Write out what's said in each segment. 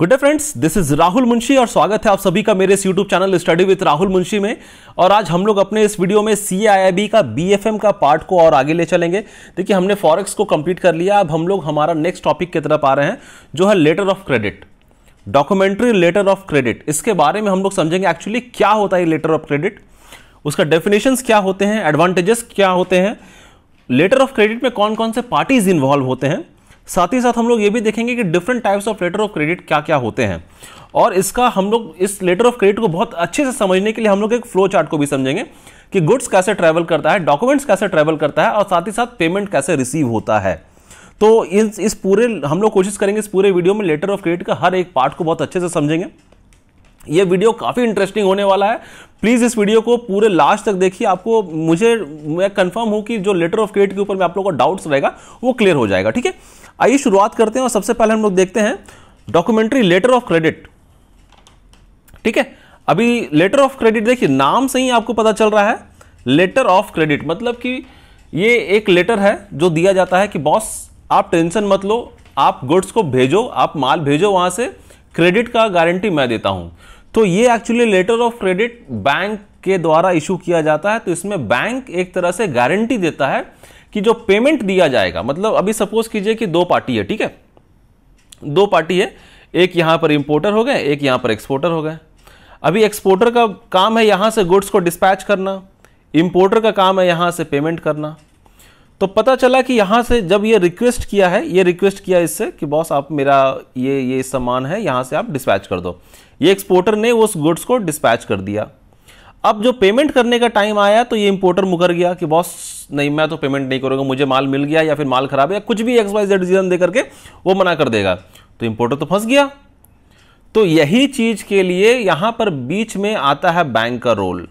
good day friends this is Rahul Munshi और स्वागत है आप सभी का मेरे इस YouTube channel study with Rahul Munshi में और आज हम लोग अपने इस वीडियो में सी का बी का पार्ट को और आगे ले चलेंगे देखिए हमने फॉरेक्स को कंप्लीट कर लिया अब हम लोग हमारा नेक्स्ट टॉपिक की तरफ आ रहे हैं जो है letter of credit documentary letter of credit इसके बारे में हम लोग समझेंगे एक्चुअली क्या होता है लेटर ऑफ क्रेडिट उसका डेफिनेशन क्या होते हैं एडवांटेजेस क्या होते हैं लेटर ऑफ क्रेडिट में कौन कौन से पार्टीज इन्वॉल्व होते हैं साथ ही साथ हम लोग ये भी देखेंगे कि different types of letter of credit क्या क्या होते हैं और इसका हम लोग इस लेटर ऑफ क्रेडिट को बहुत अच्छे से समझने के लिए हम लोग एक फ्लो चार्ट को भी समझेंगे कि गुड्स कैसे ट्रैवल करता है डॉक्यूमेंट्स कैसे ट्रैवल करता है और साथ ही साथ पेमेंट कैसे रिसीव होता है तो इस इस पूरे हम लोग कोशिश करेंगे इस पूरे वीडियो में लेटर ऑफ क्रेडिट का हर एक पार्ट को बहुत अच्छे से समझेंगे ये वीडियो काफ़ी इंटरेस्टिंग होने वाला है प्लीज़ इस वीडियो को पूरे लास्ट तक देखिए आपको मुझे मैं कंफर्म हूँ कि जो लेटर ऑफ क्रेडिट के ऊपर मैं आप लोगों का डाउट्स रहेगा वो क्लियर हो जाएगा ठीक है आइए शुरुआत करते हैं और सबसे पहले हम लोग देखते हैं डॉक्यूमेंट्री लेटर ऑफ क्रेडिट ठीक है अभी लेटर ऑफ क्रेडिट देखिए नाम से ही आपको पता चल रहा है लेटर ऑफ क्रेडिट मतलब कि ये एक लेटर है जो दिया जाता है कि बॉस आप टेंशन मत लो आप गुड्स को भेजो आप माल भेजो वहां से क्रेडिट का गारंटी मैं देता हूं तो ये actually letter of credit bank के द्वारा इशू किया जाता है तो इसमें बैंक एक तरह से गारंटी देता है कि जो पेमेंट दिया जाएगा मतलब अभी सपोज कीजिए कि दो पार्टी है ठीक है दो पार्टी है एक यहां पर इम्पोर्टर हो गए एक यहां पर एक्सपोर्टर हो गए अभी एक्सपोर्टर का काम है यहां से गुड्स को डिस्पैच करना इम्पोर्टर का काम है यहां से पेमेंट करना तो पता चला कि यहां से जब ये रिक्वेस्ट किया है ये रिक्वेस्ट किया इससे कि बॉस आप मेरा ये ये सामान है यहां से आप डिस्पैच कर दो ये एक्सपोर्टर ने उस गुड्स को डिस्पैच कर दिया अब जो पेमेंट करने का टाइम आया तो ये इंपोर्टर मुकर गया कि बॉस नहीं मैं तो पेमेंट नहीं करूंगा मुझे माल मिल गया या फिर माल खराब है या कुछ भी एक्स वाई जेड रीज़न दे करके वो मना कर देगा तो इंपोर्टर तो फंस गया तो यही चीज़ के लिए यहां पर बीच में आता है बैंक का रोल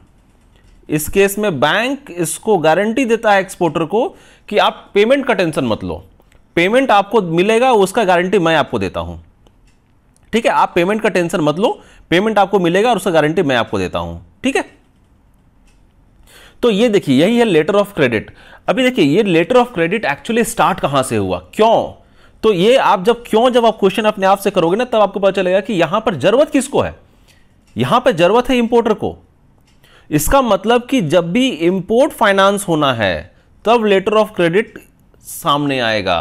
इस केस में बैंक इसको गारंटी देता है एक्सपोर्टर को कि आप पेमेंट का टेंशन मत लो पेमेंट आपको मिलेगा उसका गारंटी मैं आपको देता हूं ठीक है आप पेमेंट का टेंशन मत लो पेमेंट आपको मिलेगा और उसका गारंटी मैं आपको देता हूं ठीक है तो ये देखिए यही है लेटर ऑफ क्रेडिट अभी देखिए ये letter of credit actually start कहां से हुआ क्यों तो ये आप जब क्यों जब आप क्वेश्चन अपने आप से करोगे ना तब आपको पता चलेगा कि यहां पर जरूरत किसको है यहां पर जरूरत है इंपोर्टर को इसका मतलब कि जब भी इंपोर्ट फाइनेंस होना है तब लेटर ऑफ क्रेडिट सामने आएगा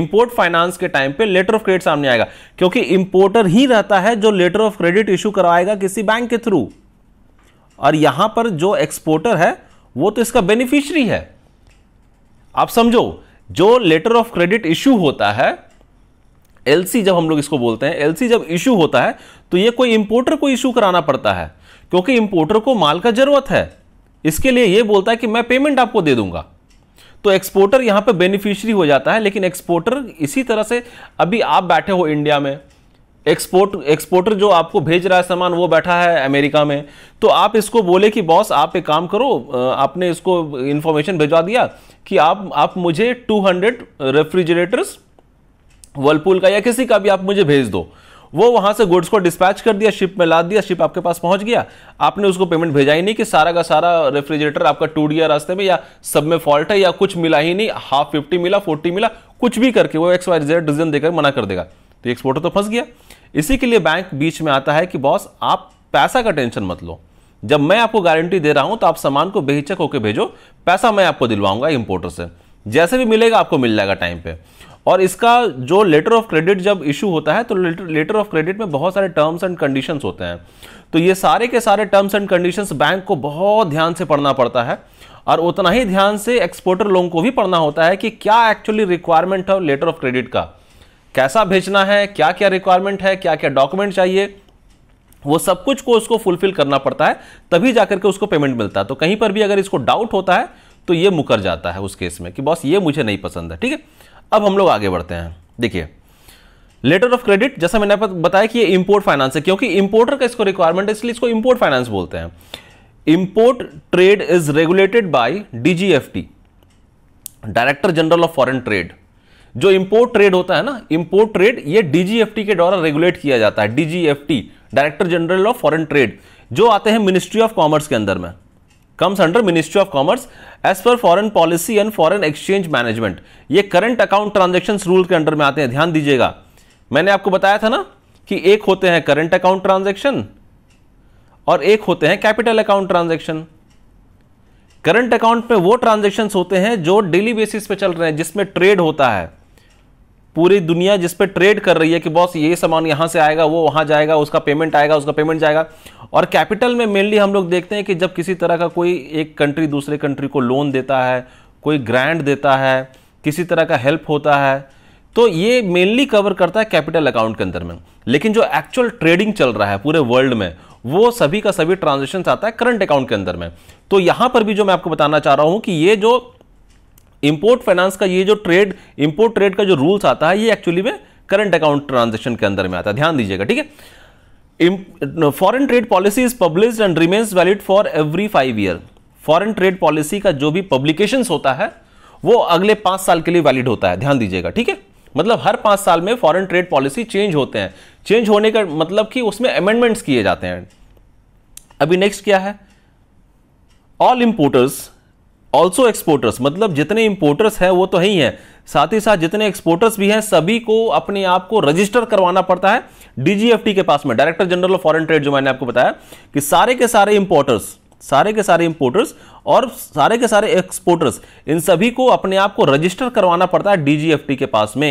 इंपोर्ट फाइनेंस के टाइम पे लेटर ऑफ क्रेडिट सामने आएगा क्योंकि इंपोर्टर ही रहता है जो लेटर ऑफ क्रेडिट इश्यू करवाएगा किसी बैंक के थ्रू और यहां पर जो एक्सपोर्टर है वो तो इसका बेनिफिशरी है आप समझो जो लेटर ऑफ क्रेडिट इशू होता है एलसी जब हम लोग इसको बोलते हैं एलसी जब इशू होता है तो ये कोई इंपोर्टर को इशू कराना पड़ता है क्योंकि इंपोर्टर को माल का जरूरत है इसके लिए ये बोलता है कि मैं पेमेंट आपको दे दूंगा तो एक्सपोर्टर यहां पे बेनिफिशियरी हो जाता है लेकिन एक्सपोर्टर इसी तरह से अभी आप बैठे हो इंडिया में एक्सपोर्ट एक्सपोर्टर जो आपको भेज रहा है सामान वो बैठा है अमेरिका में तो आप इसको बोले कि बॉस आप एक काम करो आपने इसको इन्फॉर्मेशन भिजवा दिया कि आप आप मुझे 200 रेफ्रिजरेटर्स वर्लपूल का या किसी का भी आप मुझे भेज दो वो वहां से गुड्स को डिस्पैच कर दिया शिप में ला दिया शिप आपके पास पहुंच गया आपने उसको पेमेंट भेजा ही नहीं कि सारा का सारा रेफ्रिजरेटर आपका टूट गया रास्ते में या सब में फॉल्ट है या कुछ मिला ही नहीं हाफ फिफ्टी मिला फोर्टी मिला कुछ भी करके वो एक्स वाई जेड रीजन देकर मना कर देगा तो एक्सपोर्टर तो फंस गया इसी के लिए बैंक बीच में आता है कि बॉस आप पैसा का टेंशन मत लो जब मैं आपको गारंटी दे रहा हूं तो आप सामान को बेहिचक होकर भेजो पैसा मैं आपको दिलवाऊंगा इंपोर्टर से जैसे भी मिलेगा आपको मिल जाएगा टाइम पे और इसका जो लेटर ऑफ क्रेडिट जब इशू होता है तो लेटर ऑफ क्रेडिट में बहुत सारे टर्म्स एंड कंडीशंस होते हैं तो ये सारे के सारे टर्म्स एंड कंडीशंस बैंक को बहुत ध्यान से पढ़ना पड़ता है और उतना ही ध्यान से एक्सपोर्टर लोगों को भी पढ़ना होता है कि क्या एक्चुअली रिक्वायरमेंट है लेटर ऑफ क्रेडिट का कैसा भेजना है क्या क्या रिक्वायरमेंट है क्या क्या डॉक्यूमेंट चाहिए वो सब कुछ को उसको फुलफिल करना पड़ता है तभी जाकर के उसको पेमेंट मिलता है तो कहीं पर भी अगर इसको डाउट होता है तो ये मुकर जाता है उस केस में कि बॉस ये मुझे नहीं पसंद है ठीक है अब हम लोग आगे बढ़ते हैं देखिए लेटर ऑफ क्रेडिट जैसा मैंने बताया कि ये इंपोर्ट फाइनेंस है क्योंकि इंपोर्टर का इसको रिक्वायरमेंट है इसलिए इसको इंपोर्ट फाइनेंस बोलते हैं import trade is regulated by DGFT director general of foreign trade जो इंपोर्ट ट्रेड होता है ना इंपोर्ट ट्रेड ये डीजीएफटी के द्वारा रेगुलेट किया जाता है DGFT director general of foreign trade जो आते हैं मिनिस्ट्री ऑफ कॉमर्स के अंदर में comes under ministry of commerce as per foreign policy and foreign exchange management ये करंट अकाउंट ट्रांजेक्शन रूल के अंडर में आते हैं ध्यान दीजिएगा मैंने आपको बताया था ना कि एक होते हैं करंट अकाउंट ट्रांजेक्शन और एक होते हैं capital account transaction current account में वो ट्रांजेक्शन होते हैं जो डेली बेसिस पे चल रहे हैं जिसमें ट्रेड होता है पूरी दुनिया जिस पे ट्रेड कर रही है कि बॉस ये सामान यहाँ से आएगा वो वहाँ जाएगा उसका पेमेंट आएगा उसका पेमेंट जाएगा और कैपिटल में मेनली हम लोग देखते हैं कि जब किसी तरह का कोई एक कंट्री दूसरे कंट्री को लोन देता है कोई ग्रांट देता है किसी तरह का हेल्प होता है तो ये मेनली कवर करता है कैपिटल अकाउंट के अंदर में लेकिन जो एक्चुअल ट्रेडिंग चल रहा है पूरे वर्ल्ड में वो सभी का सभी ट्रांजेक्शन आता है करंट अकाउंट के अंदर में तो यहाँ पर भी जो मैं आपको बताना चाह रहा हूँ कि ये जो इंपोर्ट फाइनेंस का ये जो ट्रेड इंपोर्ट ट्रेड का जो रूल्स आता है ये एक्चुअली में करंट अकाउंट ट्रांजेक्शन के अंदर में आता है ध्यान दीजिएगा ठीक है foreign trade policy is publish and remains valid for every five year foreign trade policy का जो भी पब्लिकेशन होता है वो अगले पांच साल के लिए वैलिड होता है ध्यान दीजिएगा ठीक है मतलब हर पांच साल में फॉरन ट्रेड पॉलिसी चेंज होते हैं चेंज होने का मतलब कि उसमें अमेंडमेंट्स किए जाते हैं अभी नेक्स्ट क्या है ऑल इंपोर्टर्स ऑल्सो एक्सपोर्टर्स मतलब जितने इंपोर्टर्स हैं वो तो ही हैं साथ ही साथ जितने एक्सपोर्टर्स भी हैं सभी को अपने आप को रजिस्टर करवाना पड़ता है डीजीएफटी के पास में director general of foreign trade जो मैंने आपको बताया कि सारे के सारे इंपोर्टर्स सारे के सारे इंपोर्टर्स और सारे के सारे एक्सपोर्टर्स इन सभी को अपने आप को रजिस्टर करवाना पड़ता है डीजीएफटी के पास में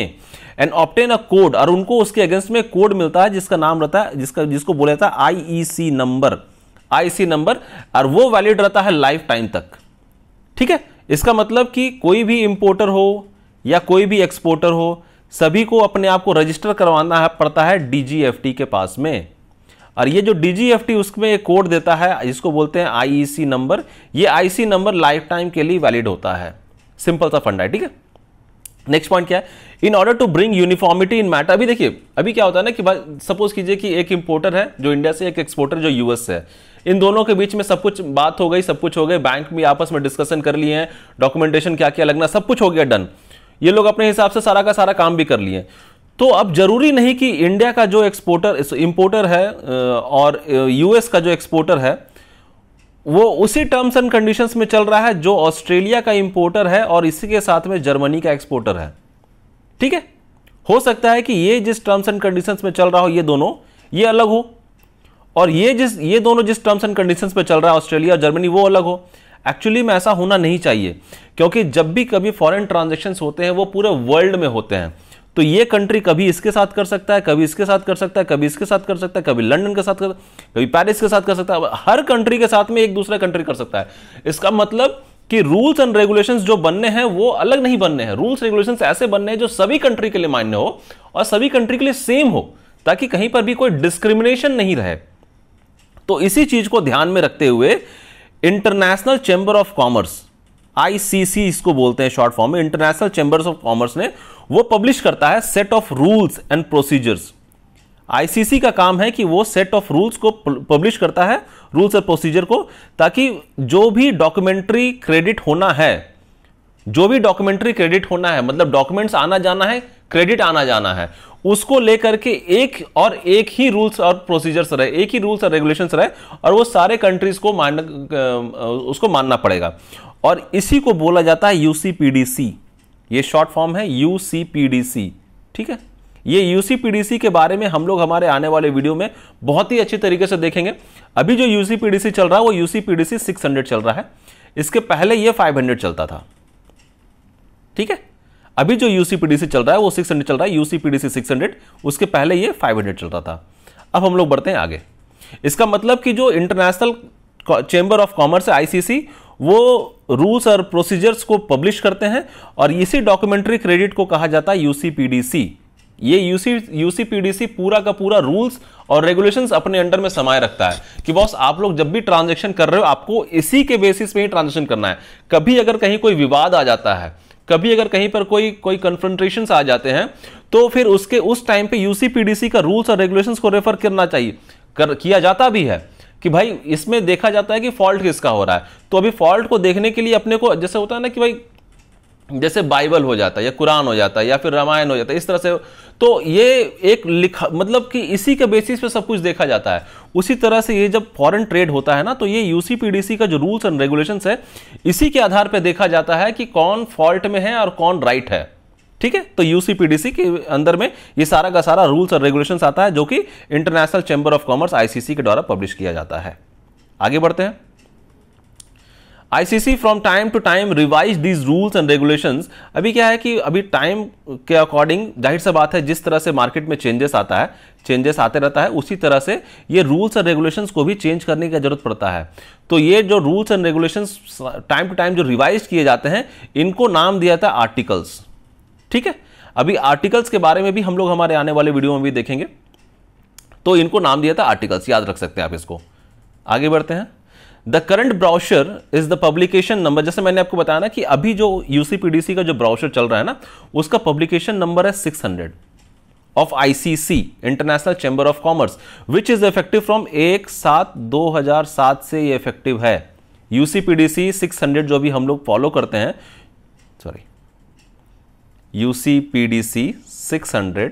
एंड ऑप्टेन अ कोड और उनको उसके अगेंस्ट में कोड मिलता है जिसका नाम रहता है जिसका जिसको बोला जाता है आईईसी नंबर आईसी नंबर और वो वैलिड रहता है लाइफ टाइम तक ठीक है इसका मतलब कि कोई भी इम्पोर्टर हो या कोई भी एक्सपोर्टर हो सभी को अपने आप को रजिस्टर करवाना है पड़ता है डीजीएफटी के पास में और ये जो डीजीएफटी उसमें एक कोड देता है जिसको बोलते हैं आईईसी नंबर e ये आईसी नंबर लाइफ टाइम के लिए वैलिड होता है सिंपल सा फंडा है ठीक है नेक्स्ट पॉइंट क्या है in order to bring uniformity in matter अभी देखिए अभी क्या होता है ना कि सपोज कीजिए कि एक इंपोर्टर है जो इंडिया से एक एक्सपोर्टर जो यूएस से है इन दोनों के बीच में सब कुछ बात हो गई सब कुछ हो गई बैंक भी आपस में डिस्कशन कर लिए हैं डॉक्यूमेंटेशन क्या क्या लगना सब कुछ हो गया डन ये लोग अपने हिसाब से सारा का सारा काम भी कर लिए तो अब जरूरी नहीं कि इंडिया का जो एक्सपोर्टर इम्पोर्टर है और यूएस का जो एक्सपोर्टर है वो उसी टर्म्स एंड कंडीशंस में चल रहा है जो ऑस्ट्रेलिया का इम्पोर्टर है और इसी के साथ में जर्मनी का एक्सपोर्टर है ठीक है हो सकता है कि ये जिस टर्म्स एंड कंडीशंस में चल रहा हो ये दोनों ये अलग हो और ये जिस ये दोनों जिस टर्म्स एंड कंडीशंस पे चल रहा है ऑस्ट्रेलिया और जर्मनी वो अलग हो एक्चुअली में ऐसा होना नहीं चाहिए क्योंकि जब भी कभी फॉरेन ट्रांजेक्शन्स होते हैं वो पूरे वर्ल्ड में होते हैं तो ये कंट्री कभी इसके साथ कर सकता है कभी इसके साथ कर सकता है कभी इसके साथ कर सकता है कभी लंदन के साथ कर कभी पेरिस के साथ कर सकता है हर कंट्री के साथ में एक दूसरा कंट्री कर सकता है इसका मतलब कि रूल्स एंड रेगुलेशंस जो बनने हैं वो अलग नहीं बनने हैं रूल्स रेगुलेशंस ऐसे बनने हैं जो सभी कंट्री के लिए मान्य हो और सभी कंट्री के लिए सेम हो ताकि कहीं पर भी कोई डिस्क्रिमिनेशन नहीं रहे तो इसी चीज को ध्यान में रखते हुए international chamber of commerce ICC इसको बोलते हैं शॉर्ट फॉर्म में इंटरनेशनल चैंबर्स ऑफ कॉमर्स ने वो पब्लिश करता है set of rules and procedures ICC का काम है कि वो सेट ऑफ रूल्स को पब्लिश करता है रूल्स और प्रोसीजर को ताकि जो भी डॉक्यूमेंट्री क्रेडिट होना है जो भी डॉक्यूमेंट्री क्रेडिट होना है मतलब डॉक्यूमेंट्स आना जाना है क्रेडिट आना जाना है उसको लेकर के एक और एक ही रूल्स और प्रोसीजर्स रहे एक ही रूल्स और रेगुलेशन रहे और वो सारे कंट्रीज को मान उसको मानना पड़ेगा और इसी को बोला जाता है यूसीपीडीसी ये शॉर्ट फॉर्म है यूसीपीडीसी ठीक है ये यूसीपीडीसी के बारे में हम लोग हमारे आने वाले वीडियो में बहुत ही अच्छी तरीके से देखेंगे अभी जो यूसीपीडीसी चल रहा है वो यूसीपीडीसी 600 चल रहा है इसके पहले ये 500 चलता था ठीक है अभी जो यूसीपीडीसी चल रहा है वो 600 चल रहा है यूसीपीडीसी 600 उसके पहले ये 500 चल रहा था अब हम लोग बढ़ते हैं आगे इसका मतलब कि जो इंटरनेशनल चेंबर ऑफ कॉमर्स है आईसीसी वो रूल्स और प्रोसीजर्स को पब्लिश करते हैं और इसी डॉक्यूमेंट्री क्रेडिट को कहा जाता है यूसीपीडीसी ये यूसी यूसीपीडीसी पूरा का पूरा रूल्स और रेगुलेशंस अपने अंडर में समाये रखता है कि बॉस आप लोग जब भी ट्रांजेक्शन कर रहे हो आपको इसी के बेसिस पे ही ट्रांजेक्शन करना है कभी अगर कहीं कोई विवाद आ जाता है कभी अगर कहीं पर कोई कोई कन्फ्रंट्रेशन आ जाते हैं तो फिर उसके उस टाइम पे यूसीपीडीसी का रूल्स और रेगुलेशंस को रेफर करना चाहिए कर किया जाता भी है कि भाई इसमें देखा जाता है कि फॉल्ट किसका हो रहा है तो अभी फॉल्ट को देखने के लिए अपने को जैसे होता है ना कि भाई जैसे बाइबल हो जाता है या कुरान हो जाता है या फिर रामायण हो जाता है इस तरह से तो ये एक लिखा मतलब कि इसी के बेसिस पे सब कुछ देखा जाता है उसी तरह से ये जब फॉरेन ट्रेड होता है ना तो ये यूसीपीडीसी का जो रूल्स एंड रेगुलेशन है इसी के आधार पर देखा जाता है कि कौन फॉल्ट में है और कौन राइट है ठीक है तो यूसीपीडीसी के अंदर में ये सारा का सारा रूल्स और रेगुलेशन आता है जो कि international chamber of commerce ICC के द्वारा पब्लिश किया जाता है आगे बढ़ते हैं ICC from time to time revise these rules and regulation अभी क्या है कि अभी टाइम के अकॉर्डिंग जाहिर सा बात है जिस तरह से मार्केट में चेंजेस आता है चेंजेस आते रहता है उसी तरह से ये रूल्स एंड रेगुलेशन को भी चेंज करने की जरूरत पड़ता है तो ये जो rules and regulation time to time जो रिवाइज किए जाते हैं इनको नाम दिया था आर्टिकल्स ठीक है अभी आर्टिकल्स के बारे में भी हम लोग हमारे आने वाले वीडियो में भी देखेंगे तो इनको नाम दिया था आर्टिकल्स याद रख सकते हैं आप इसको आगे बढ़ते हैं the current brochure is the publication number जैसे मैंने आपको बताया ना कि अभी जो यूसीपीडीसी का जो ब्राउशर चल रहा है ना उसका पब्लिकेशन नंबर है 600 of ICC international chamber of commerce which is effective from एक सात दो हजार सात से ये इफेक्टिव है यूसीपीडीसी 600 जो भी हम लोग फॉलो करते हैं सॉरी यूसीपीडीसी 600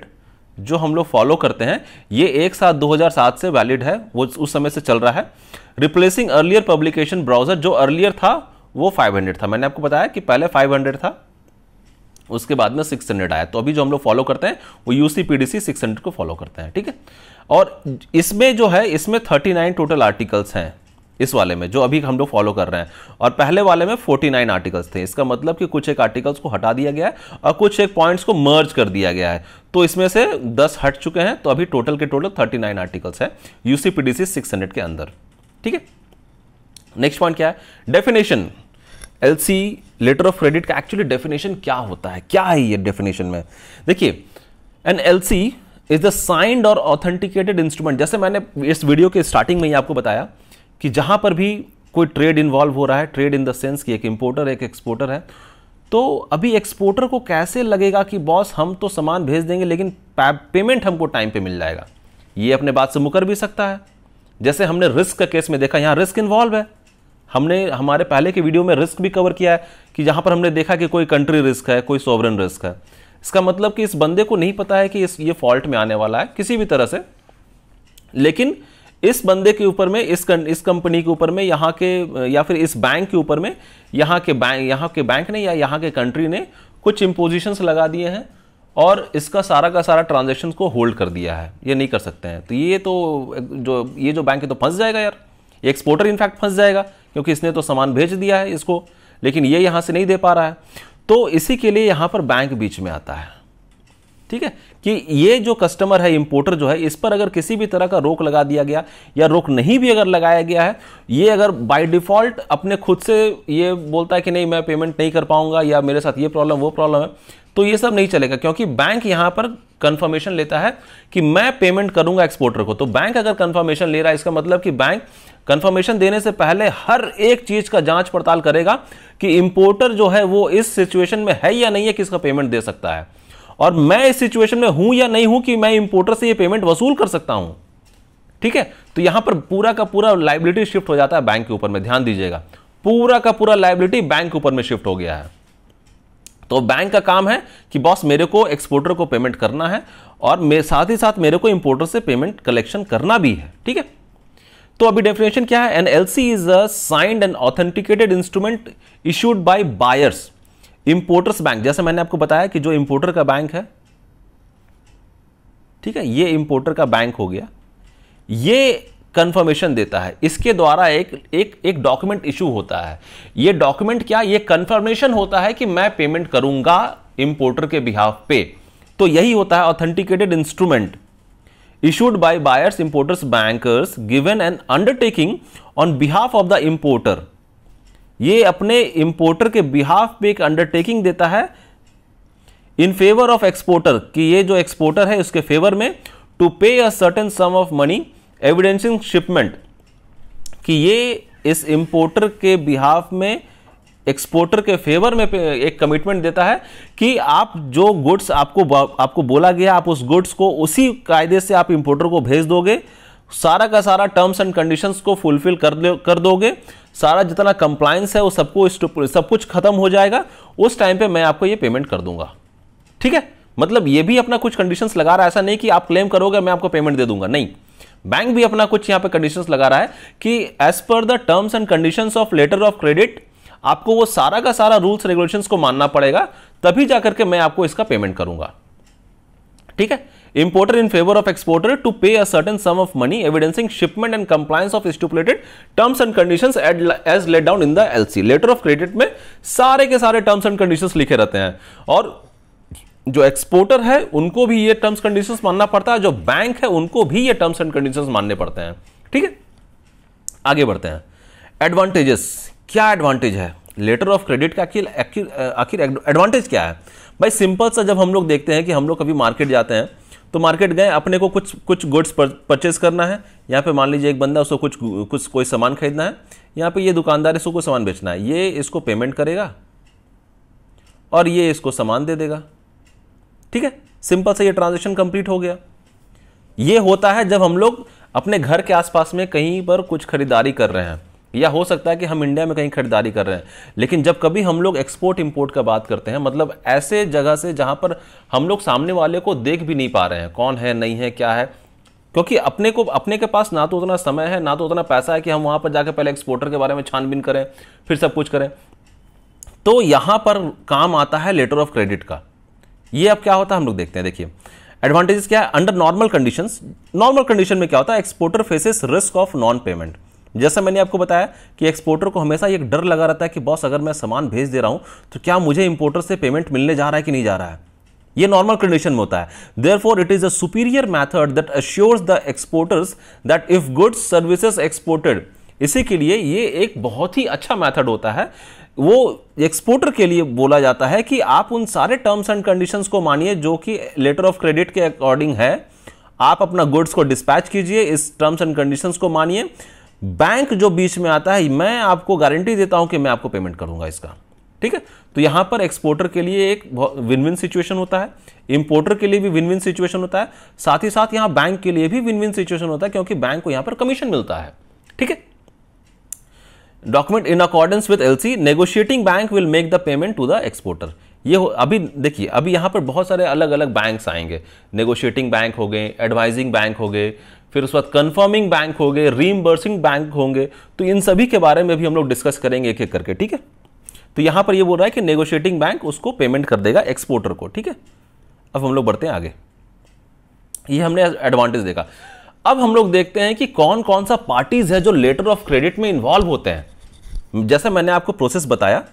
जो हम लोग फॉलो करते हैं ये एक साथ 2007 से वैलिड है वो उस समय से चल रहा है रिप्लेसिंग अर्लियर पब्लिकेशन ब्राउजर जो अर्लियर था वो 500 था मैंने आपको बताया कि पहले 500 था उसके बाद में 600 आया तो अभी जो हम लोग फॉलो करते हैं वो यू सी को फॉलो करते हैं ठीक है और इसमें जो है इसमें 39 टोटल आर्टिकल्स हैं इस वाले में जो अभी हम लोग फॉलो कर रहे हैं और पहले वाले में 49 आर्टिकल्स थे इसका मतलब कि कुछ एक आर्टिकल्स को हटा दिया गया है और कुछ एक पॉइंट्स को मर्ज कर दिया गया है तो इसमें से 10 हट चुके हैं तो अभी टोटल के टोटल 39 आर्टिकल्स हैं यूसीपीडीसी हंड्रेड के अंदर ठीक है नेक्स्ट पॉइंट क्या है definition L C letter of credit का एक्चुअली डेफिनेशन क्या होता है क्या है ये डेफिनेशन में देखिए an L C is the signed और ऑथेंटिकेटेड इंस्ट्रूमेंट जैसे मैंने इस वीडियो के स्टार्टिंग में ही आपको बताया कि जहाँ पर भी कोई ट्रेड इन्वॉल्व हो रहा है ट्रेड इन द सेंस कि एक इम्पोर्टर एक एक्सपोर्टर है तो अभी एक्सपोर्टर को कैसे लगेगा कि बॉस हम तो सामान भेज देंगे लेकिन पेमेंट हमको टाइम पे मिल जाएगा ये अपने बात से मुकर भी सकता है जैसे हमने रिस्क का केस में देखा यहाँ रिस्क इन्वॉल्व है हमने हमारे पहले के वीडियो में रिस्क भी कवर किया है कि जहाँ पर हमने देखा कि कोई कंट्री रिस्क है कोई सॉवरन रिस्क है इसका मतलब कि इस बंदे को नहीं पता है कि इस ये फॉल्ट में आने वाला है किसी भी तरह से लेकिन इस बंदे के ऊपर में इस कं, इस कंपनी के ऊपर में यहाँ के या फिर इस बैंक के ऊपर में यहाँ के बैंक यहाँ के बैंक ने या यहाँ के कंट्री ने कुछ इम्पोजिशंस लगा दिए हैं और इसका सारा का सारा ट्रांजेक्शन को होल्ड कर दिया है ये नहीं कर सकते हैं तो ये तो जो ये जो बैंक है तो फंस जाएगा यार एक्सपोर्टर इनफैक्ट फंस जाएगा क्योंकि इसने तो सामान भेज दिया है इसको लेकिन ये यहाँ से नहीं दे पा रहा है तो इसी के लिए यहाँ पर बैंक बीच में आता है ठीक है कि ये जो कस्टमर है इम्पोर्टर जो है इस पर अगर किसी भी तरह का रोक लगा दिया गया या रोक नहीं भी अगर लगाया गया है ये अगर बाय डिफ़ॉल्ट अपने खुद से ये बोलता है कि नहीं मैं पेमेंट नहीं कर पाऊंगा या मेरे साथ ये प्रॉब्लम वो प्रॉब्लम है तो ये सब नहीं चलेगा क्योंकि बैंक यहां पर कंफर्मेशन लेता है कि मैं पेमेंट करूंगा एक्सपोर्टर को तो बैंक अगर कंफर्मेशन ले रहा है इसका मतलब कि बैंक कंफर्मेशन देने से पहले हर एक चीज का जांच पड़ताल करेगा कि इंपोर्टर जो है वो इस सिचुएशन में है या नहीं है कि इसका पेमेंट दे सकता है और मैं इस सिचुएशन में हूं या नहीं हूं कि मैं इंपोर्टर से ये पेमेंट वसूल कर सकता हूं ठीक है तो यहां पर पूरा का पूरा लाइबिलिटी शिफ्ट हो जाता है बैंक के ऊपर में ध्यान दीजिएगा पूरा का पूरा लाइबिलिटी बैंक के ऊपर में शिफ्ट हो गया है तो बैंक का काम है कि बॉस मेरे को एक्सपोर्टर को पेमेंट करना है और मेरे साथ ही साथ मेरे को इंपोर्टर से पेमेंट कलेक्शन करना भी है ठीक है तो अभी डेफिनेशन क्या है an L C is a signed and authenticated instrument issued by buyers importers bank जैसे मैंने आपको बताया कि जो इंपोर्टर का बैंक है ठीक है ये इंपोर्टर का बैंक हो गया ये कंफर्मेशन देता है इसके द्वारा एक एक एक डॉक्यूमेंट इशू होता है ये डॉक्यूमेंट क्या ये कंफर्मेशन होता है कि मैं पेमेंट करूंगा इंपोर्टर के बिहाफ पे तो यही होता है authenticated instrument issued by buyers importers bankers given and undertaking on behalf of the importer ये अपने इंपोर्टर के बिहाफ पे एक अंडरटेकिंग देता है इन फेवर ऑफ एक्सपोर्टर कि ये जो एक्सपोर्टर है उसके फेवर में to pay a certain sum of money evidencing shipment कि ये इस इम्पोर्टर के बिहाफ में एक्सपोर्टर के फेवर में एक कमिटमेंट देता है कि आप जो गुड्स आपको आपको बोला गया आप उस गुड्स को उसी कायदे से आप इंपोर्टर को भेज दोगे सारा का सारा टर्म्स एंड कंडीशंस को फुलफिल कर कर दोगे सारा जितना कंप्लायंस है वो सबको सब कुछ खत्म हो जाएगा उस टाइम पे मैं आपको ये पेमेंट कर दूंगा ठीक है मतलब ये भी अपना कुछ कंडीशंस लगा रहा है ऐसा नहीं कि आप क्लेम करोगे मैं आपको पेमेंट दे दूंगा नहीं बैंक भी अपना कुछ यहाँ पे कंडीशंस लगा रहा है कि एज पर the terms and conditions of letter of credit आपको वो सारा का सारा रूल्स रेगुलेशंस को मानना पड़ेगा तभी जाकर के मैं आपको इसका पेमेंट करूंगा ठीक है importer in favor of exporter to pay a certain sum of money evidencing shipment and compliance of stipulated terms and conditions as laid down in the LC letter of credit में सारे के सारे terms and condition लिखे रहते हैं और जो exporter है उनको भी ये टर्म्स कंडीशंस मानना पड़ता है जो बैंक है उनको भी ये टर्म्स एंड कंडीशंस मानने पड़ते हैं ठीक है आगे बढ़ते हैं एडवांटेजेस क्या एडवांटेज है लेटर ऑफ क्रेडिट का आखिर एडवांटेज क्या है भाई सिंपल सा जब हम लोग देखते हैं कि हम लोग कभी मार्केट जाते हैं तो मार्केट गए अपने को कुछ कुछ गुड्स परचेस करना है यहाँ पे मान लीजिए एक बंदा उसको कुछ कुछ कोई सामान खरीदना है यहाँ पे ये दुकानदार इसको कोई सामान बेचना है ये इसको पेमेंट करेगा और ये इसको सामान दे देगा ठीक है सिंपल से ये ट्रांजेक्शन कंप्लीट हो गया ये होता है जब हम लोग अपने घर के आसपास में कहीं पर कुछ खरीदारी कर रहे हैं या हो सकता है कि हम इंडिया में कहीं खरीदारी कर रहे हैं लेकिन जब कभी हम लोग एक्सपोर्ट इंपोर्ट का बात करते हैं मतलब ऐसे जगह से जहां पर हम लोग सामने वाले को देख भी नहीं पा रहे हैं कौन है नहीं है क्या है क्योंकि अपने को अपने के पास ना तो उतना समय है ना तो उतना पैसा है कि हम वहां पर जाकर पहले एक्सपोर्टर के बारे में छानबीन करें फिर सब कुछ करें तो यहां पर काम आता है लेटर ऑफ क्रेडिट का ये अब क्या होता है हम लोग देखते हैं देखिए एडवांटेजेस क्या है under normal conditions normal condition में क्या होता है exporter faces risk of non payment जैसा मैंने आपको बताया कि एक्सपोर्टर को हमेशा एक डर लगा रहता है कि बॉस अगर मैं सामान भेज दे रहा हूँ तो क्या मुझे इंपोर्टर से पेमेंट मिलने जा रहा है कि नहीं जा रहा है ये नॉर्मल कंडीशन में होता है therefore it is a superior method that assures the exporters that if goods services exported इसी के लिए ये एक बहुत ही अच्छा मैथड होता है वो एक्सपोर्टर के लिए बोला जाता है कि आप उन सारे टर्म्स एंड कंडीशंस को मानिए जो कि लेटर ऑफ क्रेडिट के अकॉर्डिंग है आप अपना गुड्स को डिस्पैच कीजिए इस टर्म्स एंड कंडीशंस को मानिए बैंक जो बीच में आता है मैं आपको गारंटी देता हूं कि मैं आपको पेमेंट करूंगा इसका ठीक है तो यहां पर एक्सपोर्टर के लिए एक विन विन सिचुएशन होता है इंपोर्टर के लिए भी विन विन सिचुएशन होता है साथ ही साथ यहां बैंक के लिए भी विन विन सिचुएशन होता है क्योंकि बैंक को यहां पर कमीशन मिलता है ठीक है document in accordance with LC negotiating bank will make the payment to the exporter ये हो अभी देखिए अभी यहाँ पर बहुत सारे अलग अलग बैंक्स आएंगे नेगोशिएटिंग बैंक हो गए एडवाइजिंग बैंक हो गए फिर उस बाद कन्फर्मिंग बैंक हो गए रीइंबर्सिंग बैंक होंगे तो इन सभी के बारे में भी हम लोग डिस्कस करेंगे एक एक करके ठीक है तो यहाँ पर ये बोल रहा है कि नेगोशिएटिंग बैंक उसको पेमेंट कर देगा एक्सपोर्टर को ठीक है अब हम लोग बढ़ते हैं आगे ये हमने एडवांटेज देखा अब हम लोग देखते हैं कि कौन कौन सा पार्टीज है जो लेटर ऑफ क्रेडिट में इन्वॉल्व होते हैं जैसा मैंने आपको प्रोसेस बताया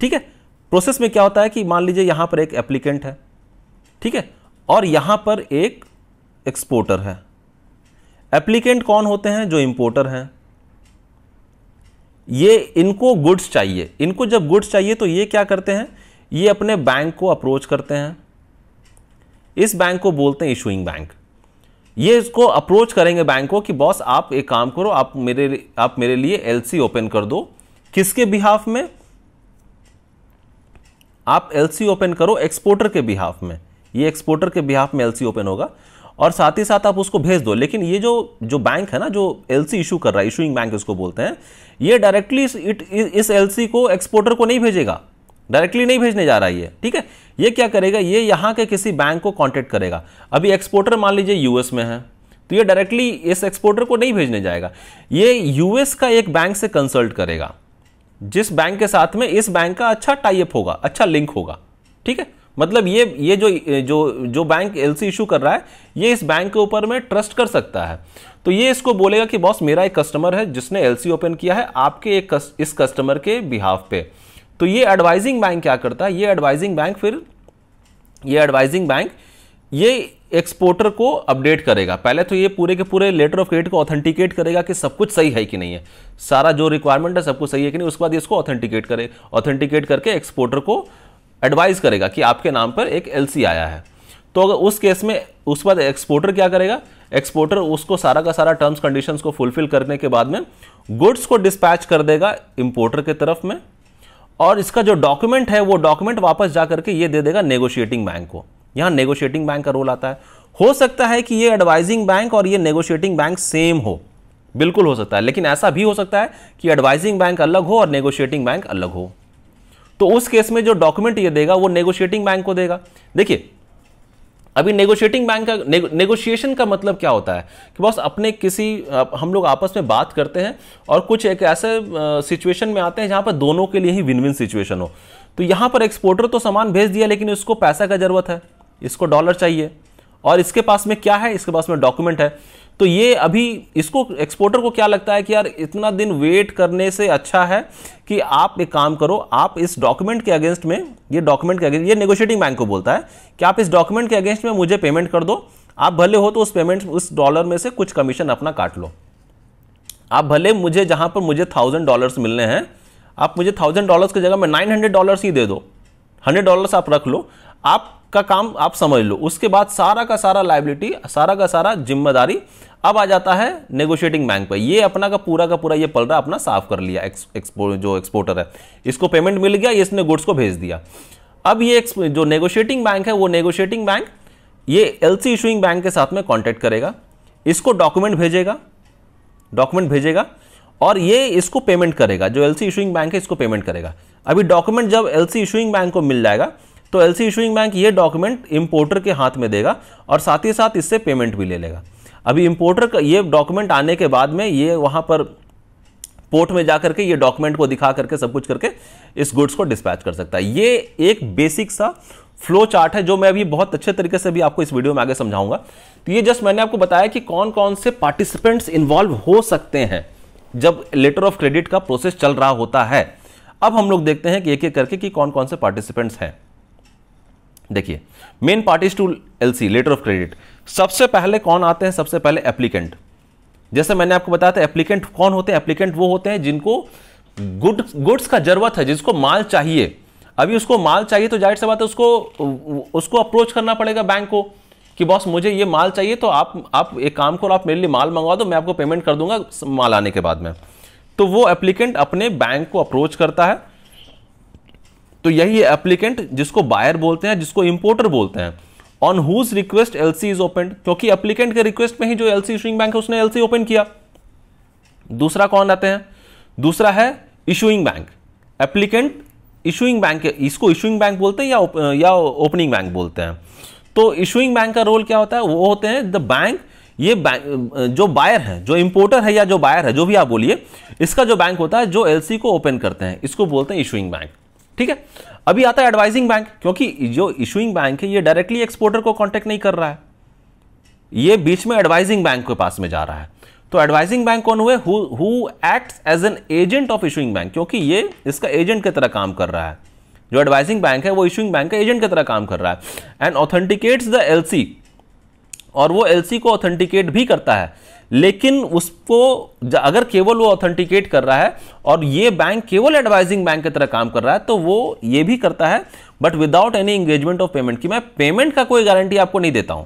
ठीक है प्रोसेस में क्या होता है कि मान लीजिए यहां पर एक एप्लीकेंट है ठीक है और यहां पर एक एक्सपोर्टर है एप्लीकेंट कौन होते हैं जो इंपोर्टर हैं ये इनको गुड्स चाहिए इनको जब गुड्स चाहिए तो ये क्या करते हैं ये अपने बैंक को अप्रोच करते हैं इस बैंक को बोलते हैं इशूइंग बैंक ये इसको अप्रोच करेंगे बैंक को कि बॉस आप एक काम करो आप मेरे आप मेरे लिए एलसी ओपन कर दो किसके बिहाफ में आप एलसी ओपन करो एक्सपोर्टर के बिहाफ में ये एक्सपोर्टर के बिहाफ में एलसी ओपन होगा और साथ ही साथ आप उसको भेज दो लेकिन ये जो जो बैंक है ना जो एल इशू कर रहा है इशूइंग बैंक इसको बोलते हैं ये डायरेक्टली इस एल को एक्सपोर्टर को नहीं भेजेगा डायरेक्टली नहीं भेजने जा रहा है ये ठीक है ये क्या करेगा ये यहाँ के किसी बैंक को कॉन्टेक्ट करेगा अभी एक्सपोर्टर मान लीजिए यूएस में है तो ये डायरेक्टली इस एक्सपोर्टर को नहीं भेजने जाएगा ये यूएस का एक बैंक से कंसल्ट करेगा जिस बैंक के साथ में इस बैंक का अच्छा टाइप होगा अच्छा लिंक होगा ठीक है मतलब ये ये जो जो जो बैंक एलसी इशू कर रहा है ये इस बैंक के ऊपर में ट्रस्ट कर सकता है तो ये इसको बोलेगा कि बॉस मेरा एक कस्टमर है जिसने एलसी ओपन किया है आपके एक कस, इस कस्टमर के बिहाफ पे तो ये एडवाइजिंग बैंक क्या करता है ये एडवाइजिंग बैंक फिर ये एडवाइजिंग बैंक ये एक्सपोर्टर को अपडेट करेगा पहले तो ये पूरे के पूरे लेटर ऑफ क्रेडिट को ऑथेंटिकेट करेगा कि सब कुछ सही है कि नहीं है सारा जो रिक्वायरमेंट है सब कुछ सही है कि नहीं उसके बाद इसको ऑथेंटिकेट करे ऑथेंटिकेट करके एक्सपोर्टर को एडवाइज़ करेगा कि आपके नाम पर एक एल आया है तो अगर उस केस में उस बाद एक्सपोर्टर क्या करेगा एक्सपोर्टर उसको सारा का सारा टर्म्स कंडीशंस को फुलफिल करने के बाद में गुड्स को डिस्पैच कर देगा इम्पोर्टर के तरफ में और इसका जो डॉक्यूमेंट है वो डॉक्यूमेंट वापस जा करके ये दे देगा नेगोशिएटिंग बैंक को यहाँ नेगोशिएटिंग बैंक का रोल आता है हो सकता है कि ये एडवाइजिंग बैंक और ये नेगोशिएटिंग बैंक सेम हो बिल्कुल हो सकता है लेकिन ऐसा भी हो सकता है कि एडवाइजिंग बैंक अलग हो और नेगोशिएटिंग बैंक अलग हो तो उस केस में जो डॉक्यूमेंट ये देगा वो नेगोशिएटिंग बैंक को देगा देखिए अभी नेगोशिएटिंग बैंक का नेगोशिएशन का मतलब क्या होता है कि बस अपने किसी हम लोग आपस में बात करते हैं और कुछ एक ऐसे सिचुएशन में आते हैं जहां पर दोनों के लिए ही विन विन सिचुएशन हो तो यहां पर एक्सपोर्टर तो सामान भेज दिया लेकिन इसको पैसा का जरूरत है इसको डॉलर चाहिए और इसके पास में क्या है इसके पास में डॉक्यूमेंट है तो ये अभी इसको एक्सपोर्टर को क्या लगता है कि यार इतना दिन वेट करने से अच्छा है कि आप एक काम करो आप इस डॉक्यूमेंट के अगेंस्ट में ये डॉक्यूमेंट के अगेंस्ट ये नेगोशिएटिंग बैंक को बोलता है कि आप इस डॉक्यूमेंट के अगेंस्ट में मुझे पेमेंट कर दो आप भले हो तो उस पेमेंट उस डॉलर में से कुछ कमीशन अपना काट लो आप भले मुझे जहां पर मुझे थाउजेंड डॉलर्स मिलने हैं आप मुझे थाउजेंड डॉलर्स की जगह में नाइन हंड्रेड डॉलर्स ही दे दो हंड्रेड डॉलर्स आप रख लो आपका काम आप समझ लो उसके बाद सारा का सारा लाइबिलिटी सारा का सारा जिम्मेदारी अब आ जाता है नेगोशिएटिंग बैंक पर ये अपना का पूरा का पूरा ये रहा अपना साफ कर लिया एक्सपो जो एक्सपोर्टर है इसको पेमेंट मिल गया इसने गुड्स को भेज दिया अब ये जो नेगोशिएटिंग बैंक है वो नेगोशिएटिंग बैंक ये एल सी इशूइंग बैंक के साथ में कॉन्टैक्ट करेगा इसको डॉक्यूमेंट भेजेगा डॉक्यूमेंट भेजेगा और ये इसको पेमेंट करेगा जो एल सी इशूइंग बैंक है इसको पेमेंट करेगा अभी डॉक्यूमेंट जब एल सी इशूइंग बैंक को मिल जाएगा तो एल इशूइंग बैंक ये डॉक्यूमेंट इम्पोर्टर के हाथ में देगा और साथ ही साथ इससे पेमेंट भी ले लेगा अभी इम्पोर्टर का ये डॉक्यूमेंट आने के बाद में ये वहाँ पर पोर्ट में जा करके ये डॉक्यूमेंट को दिखा करके सब कुछ करके इस गुड्स को डिस्पैच कर सकता है ये एक बेसिक सा फ्लो चार्ट है जो मैं अभी बहुत अच्छे तरीके से भी आपको इस वीडियो में आगे समझाऊंगा तो ये जस्ट मैंने आपको बताया कि कौन कौन से पार्टिसिपेंट्स इन्वॉल्व हो सकते हैं जब लेटर ऑफ क्रेडिट का प्रोसेस चल रहा होता है अब हम लोग देखते हैं कि एक एक करके कि कौन कौन से पार्टिसिपेंट्स हैं देखिए main parties to LC letter of credit सबसे पहले कौन आते हैं सबसे पहले एप्लीकेंट जैसे मैंने आपको बताया था एप्लीकेंट कौन होते हैं एप्लीकेंट वो होते हैं जिनको गुड गुड्स का जरूरत है जिसको माल चाहिए अभी उसको माल चाहिए तो जाहिर सी बात है उसको उसको अप्रोच करना पड़ेगा बैंक को कि बॉस मुझे ये माल चाहिए तो आप आप एक काम करो आप मेरे लिए माल मंगवा दो मैं आपको पेमेंट कर दूंगा माल आने के बाद में तो वो एप्लीकेंट अपने बैंक को अप्रोच करता है तो यही है एप्लीकेंट जिसको बायर बोलते हैं जिसको इंपोर्टर बोलते हैं on whose request LC is open क्योंकि एप्लीकेंट के रिक्वेस्ट में ही जो एलसी इशुइंग बैंक है उसने एलसी ओपन किया दूसरा कौन आते हैं दूसरा है issuing bank applicant issuing bank इसको इशुइंग बैंक बोलते हैं या या ओपनिंग बैंक बोलते हैं तो इशूइंग बैंक का रोल क्या होता है वो होते हैं द बैंक ये बैंक जो बायर है जो इंपोर्टर है या जो बायर है जो भी आप बोलिए इसका जो बैंक होता है जो एलसी को ओपन करते हैं इसको बोलते हैं इशूइंग बैंक ठीक है अभी आता है एडवाइजिंग बैंक क्योंकि जो इशूइंग बैंक है ये डायरेक्टली एक्सपोर्टर को कॉन्टेक्ट नहीं कर रहा है ये बीच में एडवाइजिंग बैंक के पास में जा रहा है तो एडवाइजिंग बैंक कौन हुए who act as an agent of issuing bank क्योंकि ये इसका एजेंट की तरह काम कर रहा है जो एडवाइजिंग बैंक है वो इशूइंग बैंक का एजेंट की तरह काम कर रहा है एंड ऑथेंटिकेट्स द एलसी और वो एलसी को ऑथेंटिकेट भी करता है लेकिन उसको अगर केवल वो ऑथेंटिकेट कर रहा है और ये बैंक केवल एडवाइजिंग बैंक की तरह काम कर रहा है तो वो ये भी करता है but without any engagement of payment कि मैं पेमेंट का कोई गारंटी आपको नहीं देता हूं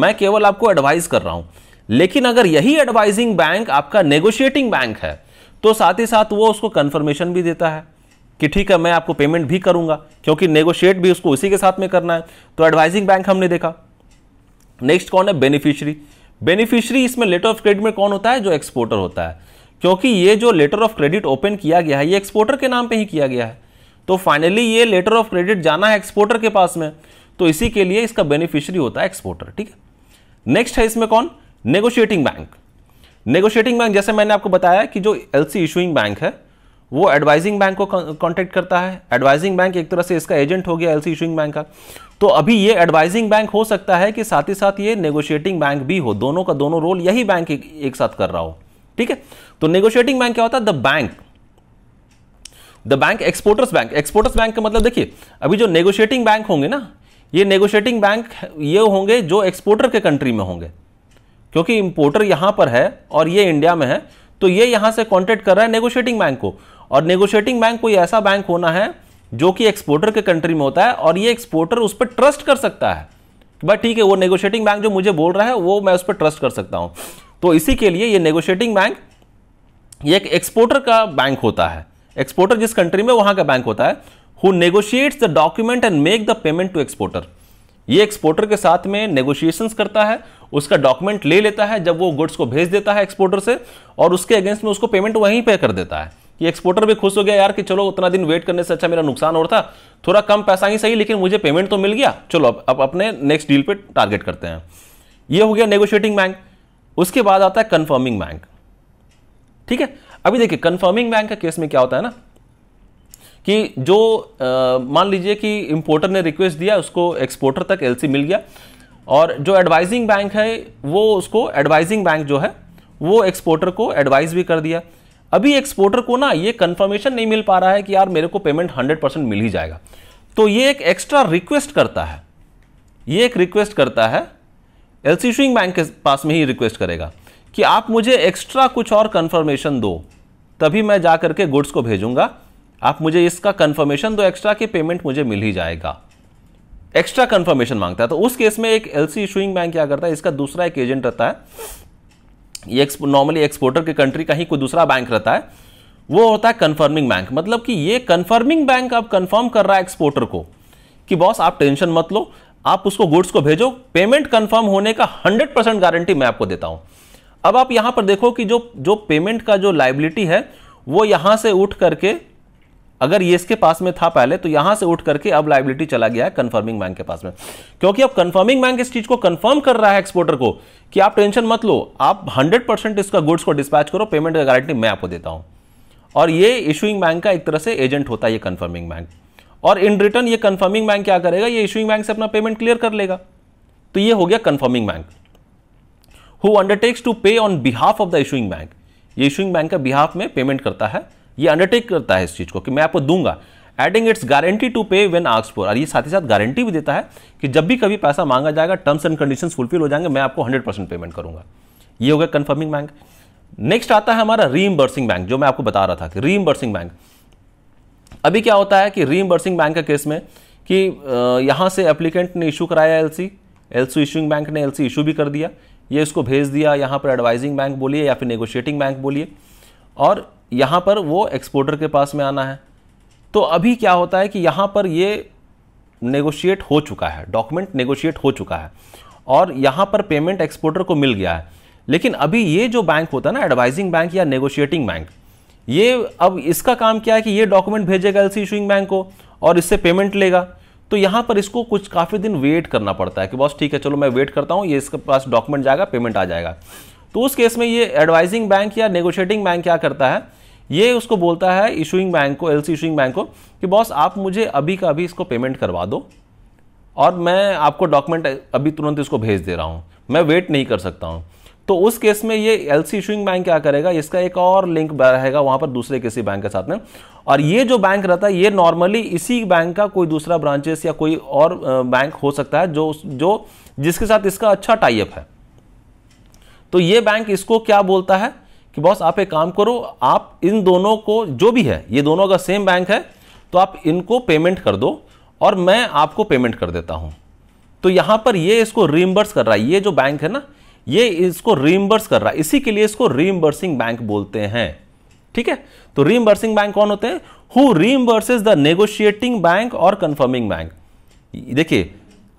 मैं केवल आपको एडवाइज कर रहा हूं लेकिन अगर यही एडवाइजिंग बैंक आपका नेगोशिएटिंग बैंक है तो साथ ही साथ वो उसको कंफर्मेशन भी देता है कि ठीक है मैं आपको पेमेंट भी करूंगा क्योंकि नेगोशिएट भी उसको उसी के साथ में करना है तो एडवाइजिंग बैंक हमने देखा नेक्स्ट कौन है बेनिफिशियरी बेनिफिशरी इसमें लेटर ऑफ क्रेडिट में कौन होता है जो एक्सपोर्टर होता है क्योंकि ये जो लेटर ऑफ क्रेडिट ओपन किया गया है ये एक्सपोर्टर के नाम पे ही किया गया है तो फाइनली ये लेटर ऑफ क्रेडिट जाना है एक्सपोर्टर के पास में तो इसी के लिए इसका बेनिफिशरी होता है एक्सपोर्टर ठीक है नेक्स्ट है इसमें कौन नेगोशिएटिंग बैंक नेगोशिएटिंग बैंक जैसे मैंने आपको बताया कि जो एल सी इशूइंग बैंक है वो एडवाइजिंग बैंक को कांटेक्ट करता है एडवाइजिंग बैंक एक तरह से इसका एजेंट हो गया एलसी इशूइंग बैंक का तो अभी ये एडवाइजिंग बैंक हो सकता है कि साथ ही साथ ये नेगोशिएटिंग बैंक भी हो दोनों का दोनों रोल यही बैंक एक, एक साथ कर रहा हो ठीक है तो नेगोशिएटिंग बैंक क्या होता है the bank the bank exporters bank exporters bank का मतलब देखिए अभी जो नेगोशिएटिंग बैंक होंगे ना ये नेगोशिएटिंग बैंक ये होंगे जो एक्सपोर्टर के कंट्री में होंगे क्योंकि इंपोर्टर यहां पर है और ये इंडिया में है तो ये यहां से कॉन्टेक्ट कर रहा है नेगोशिएटिंग बैंक को और नेगोशिएटिंग बैंक कोई ऐसा बैंक होना है जो कि एक्सपोर्टर के कंट्री में होता है और ये एक्सपोर्टर उस पर ट्रस्ट कर सकता है बट ठीक है वो नेगोशिएटिंग बैंक जो मुझे बोल रहा है वो मैं उस पर ट्रस्ट कर सकता हूँ तो इसी के लिए ये नेगोशिएटिंग बैंक ये एक एक्सपोर्टर का बैंक होता है एक्सपोर्टर जिस कंट्री में वहाँ का बैंक होता है who negotiates the document and make the payment to exporter ये एक्सपोर्टर के साथ में नेगोशिएशंस करता है उसका डॉक्यूमेंट ले लेता है जब वो गुड्स को भेज देता है एक्सपोर्टर से और उसके अगेंस्ट में उसको पेमेंट वहीं पे कर देता है कि एक्सपोर्टर भी खुश हो गया यार कि चलो उतना दिन वेट करने से अच्छा मेरा नुकसान और था थोड़ा कम पैसा ही सही लेकिन मुझे पेमेंट तो मिल गया चलो अब अब अपने नेक्स्ट डील पे टारगेट करते हैं ये हो गया नेगोशिएटिंग बैंक उसके बाद आता है कंफर्मिंग बैंक ठीक है अभी देखिए कन्फर्मिंग बैंक का केस में क्या होता है ना कि जो मान लीजिए कि इम्पोर्टर ने रिक्वेस्ट दिया उसको एक्सपोर्टर तक एलसी मिल गया और जो एडवाइजिंग बैंक है वो उसको एडवाइजिंग बैंक जो है वो एक्सपोर्टर को एडवाइज भी कर दिया अभी एक्सपोर्टर को ना ये कंफर्मेशन नहीं मिल पा रहा है कि यार मेरे को पेमेंट हंड्रेड परसेंट मिल ही जाएगा तो ये एक एक्स्ट्रा रिक्वेस्ट करता है ये एक रिक्वेस्ट करता है एल इशूइंग बैंक के पास में ही रिक्वेस्ट करेगा कि आप मुझे एक्स्ट्रा कुछ और कन्फर्मेशन दो तभी मैं जा करके गुड्स को भेजूंगा आप मुझे इसका कन्फर्मेशन दो एक्स्ट्रा कि पेमेंट मुझे मिल ही जाएगा एक्स्ट्रा कन्फर्मेशन मांगता है तो उस केस में एक एल सी इशूइंग बैंक क्या करता है इसका दूसरा एक एजेंट रहता है ये नॉर्मली एक्सपोर्टर के कंट्री का ही कोई दूसरा बैंक रहता है वो होता है कन्फर्मिंग बैंक मतलब कि ये कन्फर्मिंग बैंक अब कन्फर्म कर रहा है एक्सपोर्टर को कि बॉस आप टेंशन मत लो आप उसको गुड्स को भेजो पेमेंट कन्फर्म होने का हंड्रेड परसेंट गारंटी मैं आपको देता हूं अब आप यहां पर देखो कि जो जो पेमेंट का जो लाइबिलिटी है वो यहां से उठ करके अगर ये इसके पास में था पहले तो यहां से उठ करके अब लाइबिलिटी चला गया है कंफर्मिंग बैंक के पास में क्योंकि अब कंफर्मिंग बैंक इस चीज को कंफर्म कर रहा है एक्सपोर्टर को कि आप टेंशन मत लो आप 100 परसेंट इसका गुड्स को डिस्पैच करो पेमेंट का गारंटी मैं आपको देता हूं और ये इशूइंग बैंक का एक तरह से एजेंट होता है ये कन्फर्मिंग बैंक और इन रिटर्न ये कन्फर्मिंग बैंक क्या करेगा ये इशूइंग बैंक से अपना पेमेंट क्लियर कर लेगा तो ये हो गया confirming bank who undertakes to pay on behalf of the issuing bank ये इशूइंग बैंक का बिहाफ में पेमेंट करता है ये अंडरटेक करता है इस चीज़ को कि मैं आपको दूंगा adding its guarantee to pay when asks for और ये साथ ही साथ गारंटी भी देता है कि जब भी कभी पैसा मांगा जाएगा टर्म्स एंड कंडीशन फुलफिल हो जाएंगे मैं आपको हंड्रेड परसेंट पेमेंट करूंगा ये हो गया कन्फर्मिंग बैंक नेक्स्ट आता है हमारा रीइम्बर्सिंग बैंक जो मैं आपको बता रहा था कि रीइम्बर्सिंग बैंक अभी क्या होता है कि रीइम्बर्सिंग बैंक के केस में कि यहाँ से एप्लीकेंट ने इशू कराया L C L C issuing bank ने एल सी इशू भी कर दिया ये इसको भेज दिया यहाँ पर एडवाइजिंग बैंक बोलिए या फिर नेगोशिएटिंग बैंक बोलिए और यहाँ पर वो एक्सपोर्टर के पास में आना है तो अभी क्या होता है कि यहाँ पर ये नेगोशिएट हो चुका है डॉक्यूमेंट नेगोशिएट हो चुका है और यहाँ पर पेमेंट एक्सपोर्टर को मिल गया है लेकिन अभी ये जो बैंक होता है ना एडवाइजिंग बैंक या नेगोशिएटिंग बैंक ये अब इसका काम क्या है कि ये डॉक्यूमेंट भेजेगा एल इशुइंग बैंक को और इससे पेमेंट लेगा तो यहाँ पर इसको कुछ काफ़ी दिन वेट करना पड़ता है कि बॉस ठीक है चलो मैं वेट करता हूँ ये इसके पास डॉक्यूमेंट जाएगा पेमेंट आ जाएगा तो उस केस में ये एडवाइजिंग बैंक या नेगोशिएटिंग बैंक क्या करता है ये उसको बोलता है इशूइंग बैंक को एलसी इशूइंग बैंक को कि बॉस आप मुझे अभी का अभी इसको पेमेंट करवा दो और मैं आपको डॉक्यूमेंट अभी तुरंत इसको भेज दे रहा हूँ मैं वेट नहीं कर सकता हूँ तो उस केस में ये एल सी इशूइंग बैंक क्या करेगा इसका एक और लिंक रहेगा वहाँ पर दूसरे किसी बैंक के साथ में और ये जो बैंक रहता है ये नॉर्मली इसी बैंक का कोई दूसरा ब्रांचेस या कोई और बैंक हो सकता है जो जो जिसके साथ इसका अच्छा टाइप है तो ये बैंक इसको क्या बोलता है कि बॉस आप एक काम करो आप इन दोनों को जो भी है ये दोनों अगर सेम बैंक है तो आप इनको पेमेंट कर दो और मैं आपको पेमेंट कर देता हूं तो यहां पर ये इसको रीम्बर्स कर रहा है ये जो बैंक है ना ये इसको रीम्बर्स कर रहा है इसी के लिए इसको रीम्बर्सिंग बैंक बोलते हैं ठीक है तो रीम्बर्सिंग बैंक कौन होते हैं who reimburses the negotiating bank और कंफर्मिंग बैंक देखिए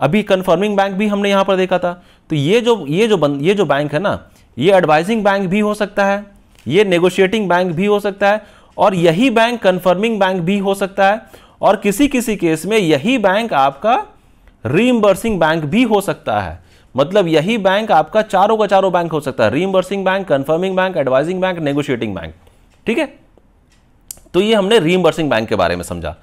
अभी कन्फर्मिंग बैंक भी हमने यहाँ पर देखा था तो ये जो ये जो बन, ये जो बैंक है ना ये एडवाइजिंग बैंक भी हो सकता है ये नेगोशिएटिंग बैंक भी हो सकता है और यही बैंक कन्फर्मिंग बैंक भी हो सकता है और किसी किसी केस में यही बैंक आपका रीइम्बर्सिंग बैंक भी हो सकता है मतलब यही बैंक आपका चारों का चारों बैंक हो सकता है reimbursing bank confirming bank advising bank negotiating bank ठीक है तो ये हमने रीइम्बर्सिंग बैंक के बारे में समझा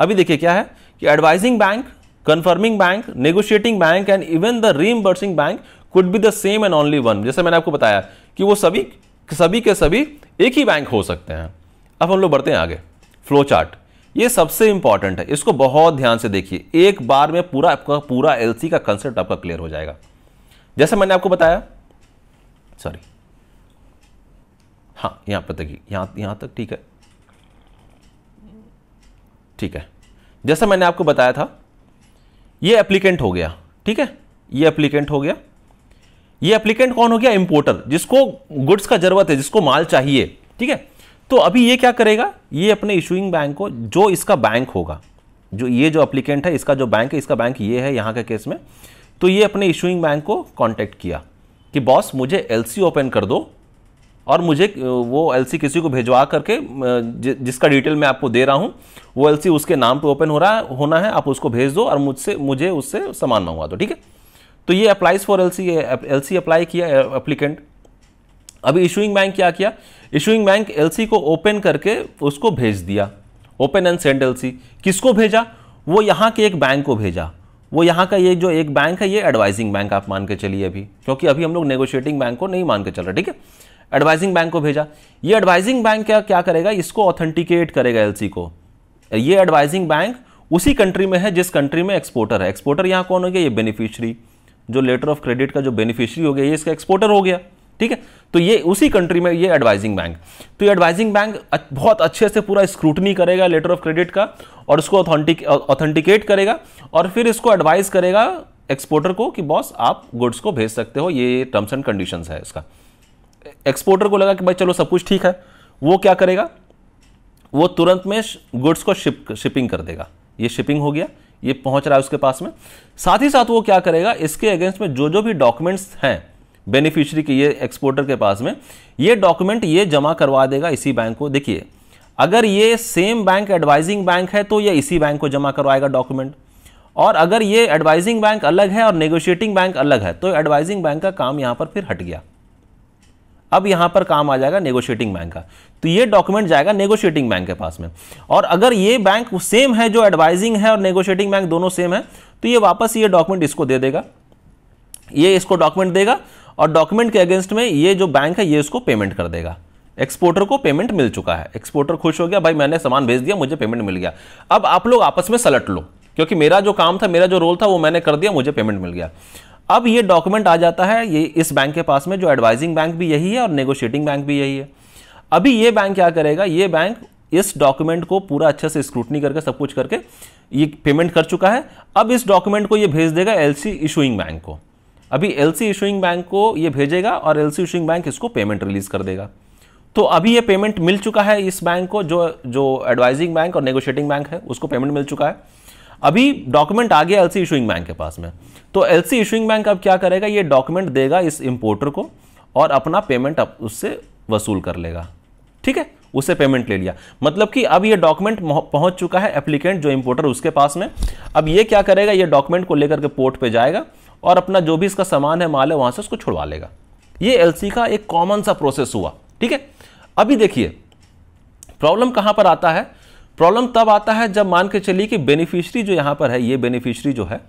अभी देखिए क्या है कि advising bank confirming bank negotiating bank and even the reimbursing bank could be the same and only one जैसे मैंने आपको बताया कि वो सभी सभी के सभी एक ही बैंक हो सकते हैं अब हम लोग बढ़ते हैं आगे फ्लो चार्ट ये सबसे इंपॉर्टेंट है इसको बहुत ध्यान से देखिए एक बार में पूरा आपका पूरा एलसी का कंसेप्ट आपका क्लियर हो जाएगा जैसे मैंने आपको बताया सॉरी हाँ यहाँ पर देखिए यहाँ यहाँ तक ठीक है ठीक है जैसा मैंने आपको बताया था ये एप्लीकेंट हो गया ठीक है ये एप्लीकेंट हो गया ये एप्लीकेंट कौन हो गया इंपोर्टर जिसको गुड्स का जरूरत है जिसको माल चाहिए ठीक है तो अभी ये क्या करेगा ये अपने इशूइंग बैंक को जो इसका बैंक होगा जो ये जो अप्लीकेंट है इसका जो बैंक है इसका बैंक ये है यहाँ के केस में तो ये अपने इशूइंग बैंक को कॉन्टैक्ट किया कि बॉस मुझे एल ओपन कर दो और मुझे वो एल किसी को भिजवा करके जिसका डिटेल मैं आपको दे रहा हूँ वो एल उसके नाम पर ओपन हो रहा है होना है आप उसको भेज दो और मुझसे मुझे उससे सामान मंगवा दो ठीक है तो ये applies for L C L C apply किया अप्लीकेंट अभी इशूइंग बैंक क्या किया इशूइंग बैंक एल को ओपन करके उसको भेज दिया ओपन एंड सेंड एल किसको भेजा वो यहाँ के एक बैंक को भेजा वो यहाँ का ये जो एक बैंक है ये एडवाइजिंग बैंक आप मान के चलिए अभी क्योंकि अभी हम लोग नेगोशिएटिंग बैंक को नहीं मान के चल रहे ठीक है एडवाइजिंग बैंक को भेजा ये एडवाइजिंग बैंक क्या क्या करेगा इसको ऑथेंटिकेट करेगा एलसी को ये एडवाइजिंग बैंक उसी कंट्री में है जिस कंट्री में एक्सपोर्टर है एक्सपोर्टर यहाँ कौन हो गया ये बेनिफिशरी जो लेटर ऑफ क्रेडिट का जो बेनिफिशरी हो गया ये इसका एक्सपोर्टर हो गया ठीक है तो ये उसी कंट्री में ये एडवाइजिंग बैंक तो ये एडवाइजिंग बैंक बहुत अच्छे से पूरा स्क्रूटनी करेगा लेटर ऑफ क्रेडिट का और उसको ऑथेंटिक ऑथेंटिकेट करेगा और फिर इसको एडवाइज करेगा एक्सपोर्टर को कि बॉस आप गुड्स को भेज सकते हो ये टर्म्स एंड कंडीशंस है इसका एक्सपोर्टर को लगा कि भाई चलो सब कुछ ठीक है वो क्या करेगा वो तुरंत में गुड्स को शिप शिपिंग कर देगा ये शिपिंग हो गया ये पहुंच रहा है उसके पास में साथ ही साथ वो क्या करेगा इसके अगेंस्ट में जो जो भी डॉक्यूमेंट्स हैं बेनिफिशियरी के ये एक्सपोर्टर के पास में ये डॉक्यूमेंट ये जमा करवा देगा इसी बैंक को देखिए अगर ये सेम बैंक एडवाइजिंग बैंक है तो ये इसी बैंक को जमा करवाएगा डॉक्यूमेंट और अगर ये एडवाइजिंग बैंक अलग है और नेगोशिएटिंग बैंक अलग है तो एडवाइजिंग बैंक का काम यहाँ पर फिर हट गया अब यहां पर काम आ जाएगा नेगोशिएटिंग बैंक का तो ये डॉक्यूमेंट जाएगा नेगोशिएटिंग बैंक के पास में और अगर ये बैंक सेम है जो एडवाइजिंग है और नेगोशिएटिंग बैंक दोनों सेम है तो ये वापस ये डॉक्यूमेंट इसको दे देगा ये इसको डॉक्यूमेंट देगा और डॉक्यूमेंट के अगेंस्ट में ये जो बैंक है ये इसको पेमेंट कर देगा एक्सपोर्टर को पेमेंट मिल चुका है एक्सपोर्टर खुश हो गया भाई मैंने सामान भेज दिया मुझे पेमेंट मिल गया अब आप लोग आपस में सलट लो क्योंकि मेरा जो काम था मेरा जो रोल था वो मैंने कर दिया मुझे पेमेंट मिल गया अब ये डॉक्यूमेंट आ जाता है ये इस बैंक के पास में जो एडवाइजिंग बैंक भी यही है और नेगोशिएटिंग बैंक भी यही है अभी ये बैंक क्या करेगा ये बैंक इस डॉक्यूमेंट को पूरा अच्छे से स्क्रूटनी करके सब कुछ करके ये पेमेंट कर चुका है अब इस डॉक्यूमेंट को ये भेज देगा एल इशूइंग बैंक को अभी एल इशूइंग बैंक को ये भेजेगा और एल इशूइंग बैंक इसको पेमेंट रिलीज कर देगा तो अभी ये पेमेंट मिल चुका है इस बैंक को जो जो एडवाइजिंग बैंक और नेगोशिएटिंग बैंक है उसको पेमेंट मिल चुका है अभी डॉक्यूमेंट आ गया एलसी इशूइंग बैंक के पास में तो एलसी इशूइंग बैंक अब क्या करेगा ये डॉक्यूमेंट देगा इस इंपोर्टर को और अपना पेमेंट अब उससे वसूल कर लेगा ठीक है उससे पेमेंट ले लिया मतलब कि अब ये डॉक्यूमेंट पहुंच चुका है एप्लीकेंट जो इंपोर्टर उसके पास में अब ये क्या करेगा ये डॉक्यूमेंट को लेकर के पोर्ट पे जाएगा और अपना जो भी इसका सामान है माल है वहां से उसको छुड़वा लेगा ये एलसी का एक कॉमन सा प्रोसेस हुआ ठीक है अभी देखिए प्रॉब्लम कहां पर आता है प्रॉब्लम तब आता है जब मान के चलिए कि बेनिफिशरी जो यहाँ पर है ये बेनिफिशरी जो है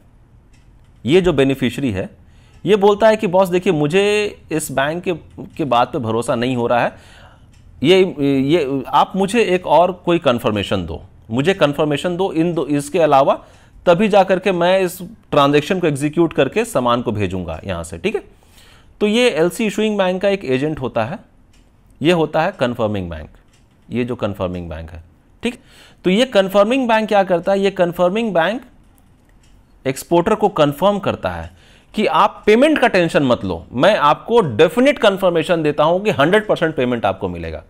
ये जो बेनिफिशरी है ये बोलता है कि बॉस देखिए मुझे इस बैंक के के बात पे भरोसा नहीं हो रहा है ये ये आप मुझे एक और कोई कन्फर्मेशन दो मुझे कन्फर्मेशन दो इन दो इसके अलावा तभी जा करके मैं इस ट्रांजेक्शन को एग्जीक्यूट करके सामान को भेजूंगा यहाँ से ठीक है तो ये एल सी इशूइंग बैंक का एक एजेंट होता है ये होता है कन्फर्मिंग बैंक ये जो कन्फर्मिंग बैंक है ठीक तो ये कन्फर्मिंग बैंक क्या करता है ये कन्फर्मिंग बैंक एक्सपोर्टर को कन्फर्म करता है कि आप पेमेंट का टेंशन मत लो मैं आपको डेफिनेट कंफर्मेशन देता हूं कि 100 परसेंट पेमेंट आपको मिलेगा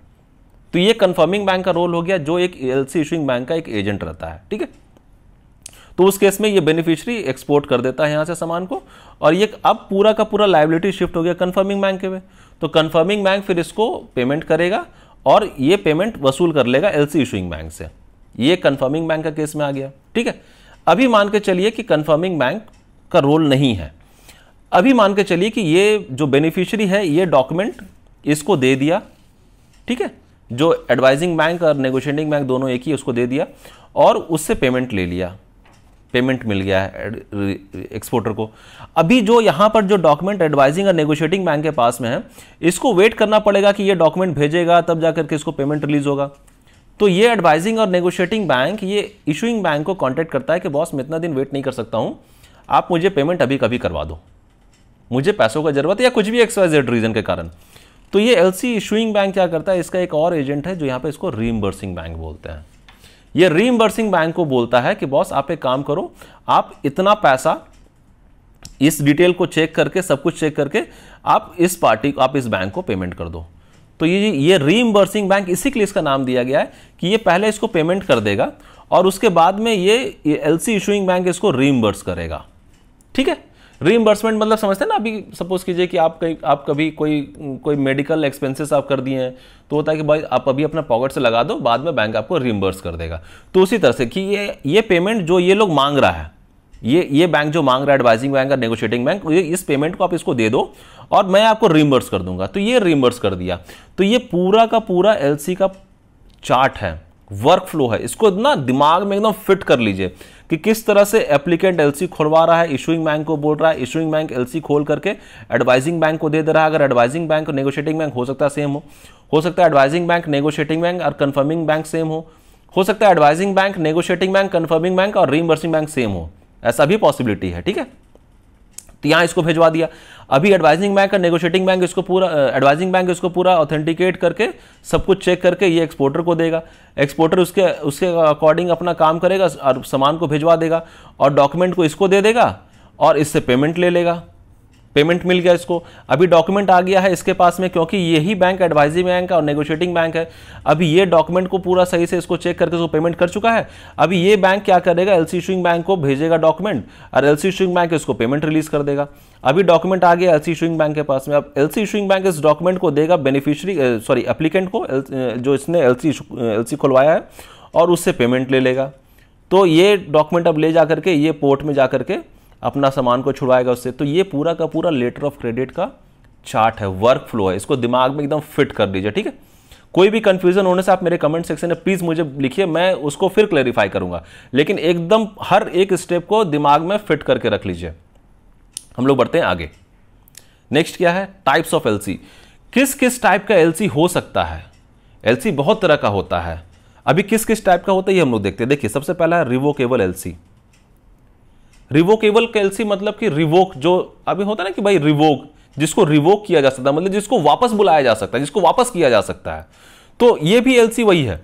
तो ये कंफर्मिंग बैंक का रोल हो गया जो एक एलसी इशूइंग बैंक का एक एजेंट रहता है ठीक है तो उस केस में ये बेनिफिशियरी एक्सपोर्ट कर देता है यहां से सामान को और ये अब पूरा का पूरा लाइबिलिटी शिफ्ट हो गया कन्फर्मिंग बैंक के में तो कन्फर्मिंग बैंक फिर इसको पेमेंट करेगा और ये पेमेंट वसूल कर लेगा एल सी इशूइंग बैंक से ये कन्फर्मिंग बैंक का केस में आ गया ठीक है अभी मान के चलिए कि कन्फर्मिंग बैंक का रोल नहीं है अभी मान के चलिए कि ये जो बेनिफिशियरी है ये डॉक्यूमेंट इसको दे दिया ठीक है जो एडवाइजिंग बैंक और नेगोशिएटिंग बैंक दोनों एक ही उसको दे दिया और उससे पेमेंट ले लिया पेमेंट मिल गया है एक्सपोर्टर को अभी जो यहाँ पर जो डॉक्यूमेंट एडवाइजिंग और नेगोशिएटिंग बैंक के पास में है इसको वेट करना पड़ेगा कि ये डॉक्यूमेंट भेजेगा तब जाकर के इसको पेमेंट रिलीज होगा तो ये एडवाइजिंग और नेगोशिएटिंग बैंक ये इशूइंग बैंक को कॉन्टैक्ट करता है कि बॉस मैं इतना दिन वेट नहीं कर सकता हूँ आप मुझे पेमेंट अभी कभी करवा दो मुझे पैसों का जरूरत है या कुछ भी एक्सवाइजेड रीजन के कारण तो ये एल सी इशूइंग बैंक क्या करता है इसका एक और एजेंट है जो यहाँ पे इसको रीमबर्सिंग बैंक बोलते हैं ये रीइम्बर्सिंग बैंक को बोलता है कि बॉस आप एक काम करो आप इतना पैसा इस डिटेल को चेक करके सब कुछ चेक करके आप इस पार्टी को आप इस बैंक को पेमेंट कर दो तो ये ये रीइम्बर्सिंग बैंक इसी के लिए इसका नाम दिया गया है कि ये पहले इसको पेमेंट कर देगा और उसके बाद में ये एल सी इशूइंग बैंक इसको रीइम्बर्स करेगा ठीक है रीइम्बर्समेंट मतलब समझते हैं ना अभी सपोज कीजिए कि आप कहीं आप कभी कोई कोई मेडिकल एक्सपेंसेस आप कर दिए हैं तो होता है कि भाई आप अभी अपना पॉकेट से लगा दो बाद में बैंक आपको रीइम्बर्स कर देगा तो उसी तरह से कि ये ये पेमेंट जो ये लोग मांग रहा है ये ये बैंक जो मांग रहा है एडवाइजिंग बैंक और नेगोशिएटिंग बैंक ये इस पेमेंट को आप इसको दे दो और मैं आपको रीइम्बर्स कर दूंगा तो ये रीइम्बर्स कर दिया तो ये पूरा का पूरा एलसी का चार्ट है वर्क फ्लो है इसको ना दिमाग में एकदम फिट कर लीजिए कि किस तरह से एप्लीकेंट एलसी खोलवा रहा है इशूइंग बैंक को बोल रहा है इशूइंग बैंक एलसी खोल करके एडवाइजिंग बैंक को दे दे रहा है अगर एडवाइजिंग बैंक और नेगोशिएटिंग बैंक हो सकता है सेम हो हो सकता है एडवाइजिंग बैंक नेगोशिएटिंग बैंक और कन्फर्मिंग बैंक सेम हो हो सकता है advising bank negotiating bank confirming bank और रीइम्बर्सिंग बैंक सेम हो ऐसा भी पॉसिबिलिटी है ठीक है तो यहाँ इसको भेजवा दिया अभी एडवाइजिंग बैंक और नेगोशिएटिंग बैंक इसको पूरा एडवाइजिंग बैंक इसको पूरा ऑथेंटिकेट करके सब कुछ चेक करके ये एक्सपोर्टर को देगा एक्सपोर्टर उसके उसके अकॉर्डिंग अपना काम करेगा और सामान को भिजवा देगा और डॉक्यूमेंट को इसको दे देगा और इससे पेमेंट ले लेगा पेमेंट मिल गया इसको अभी डॉक्यूमेंट आ गया है इसके पास में क्योंकि यही बैंक एडवाइजरी बैंक और नेगोशिएटिंग बैंक है अभी ये डॉक्यूमेंट को पूरा सही से इसको चेक करके उसको पेमेंट कर चुका है अभी ये बैंक क्या करेगा एल इशूइंग बैंक को भेजेगा डॉक्यूमेंट और एल इशूइंग बैंक इसको पेमेंट रिलीज कर देगा अभी डॉक्यूमेंट आ गया एल सी इशूइंग बैंक के पास में अब एल सी इशुइंग बैंक इस डॉक्यूमेंट को देगा बेनिफिशियरी सॉरी एप्लीकेंट को जो इसने एल सी खुलवाया है और उससे पेमेंट ले लेगा तो ये डॉक्यूमेंट अब ले जा करके ये पोर्ट में जा करके अपना सामान को छुड़वाएगा उससे तो ये पूरा का पूरा लेटर ऑफ क्रेडिट का चार्ट है वर्क फ्लो है इसको दिमाग में एकदम फिट कर लीजिए ठीक है कोई भी कंफ्यूजन होने से आप मेरे कमेंट सेक्शन में प्लीज़ मुझे लिखिए मैं उसको फिर क्लैरिफाई करूंगा लेकिन एकदम हर एक स्टेप को दिमाग में फिट करके रख लीजिए हम लोग बढ़ते हैं आगे नेक्स्ट क्या है टाइप्स ऑफ एलसी किस किस टाइप का एलसी हो सकता है एलसी बहुत तरह का होता है अभी किस किस टाइप का होता है ये हम लोग देखते हैं देखिए सबसे पहला है रिवोकेबल एलसी रिवोकेबल कैलसी मतलब कि रिवोक जो अभी होता है ना कि भाई रिवोक जिसको रिवोक किया जा सकता है मतलब जिसको वापस बुलाया जा सकता है जिसको वापस किया जा सकता है तो ये भी एलसी वही है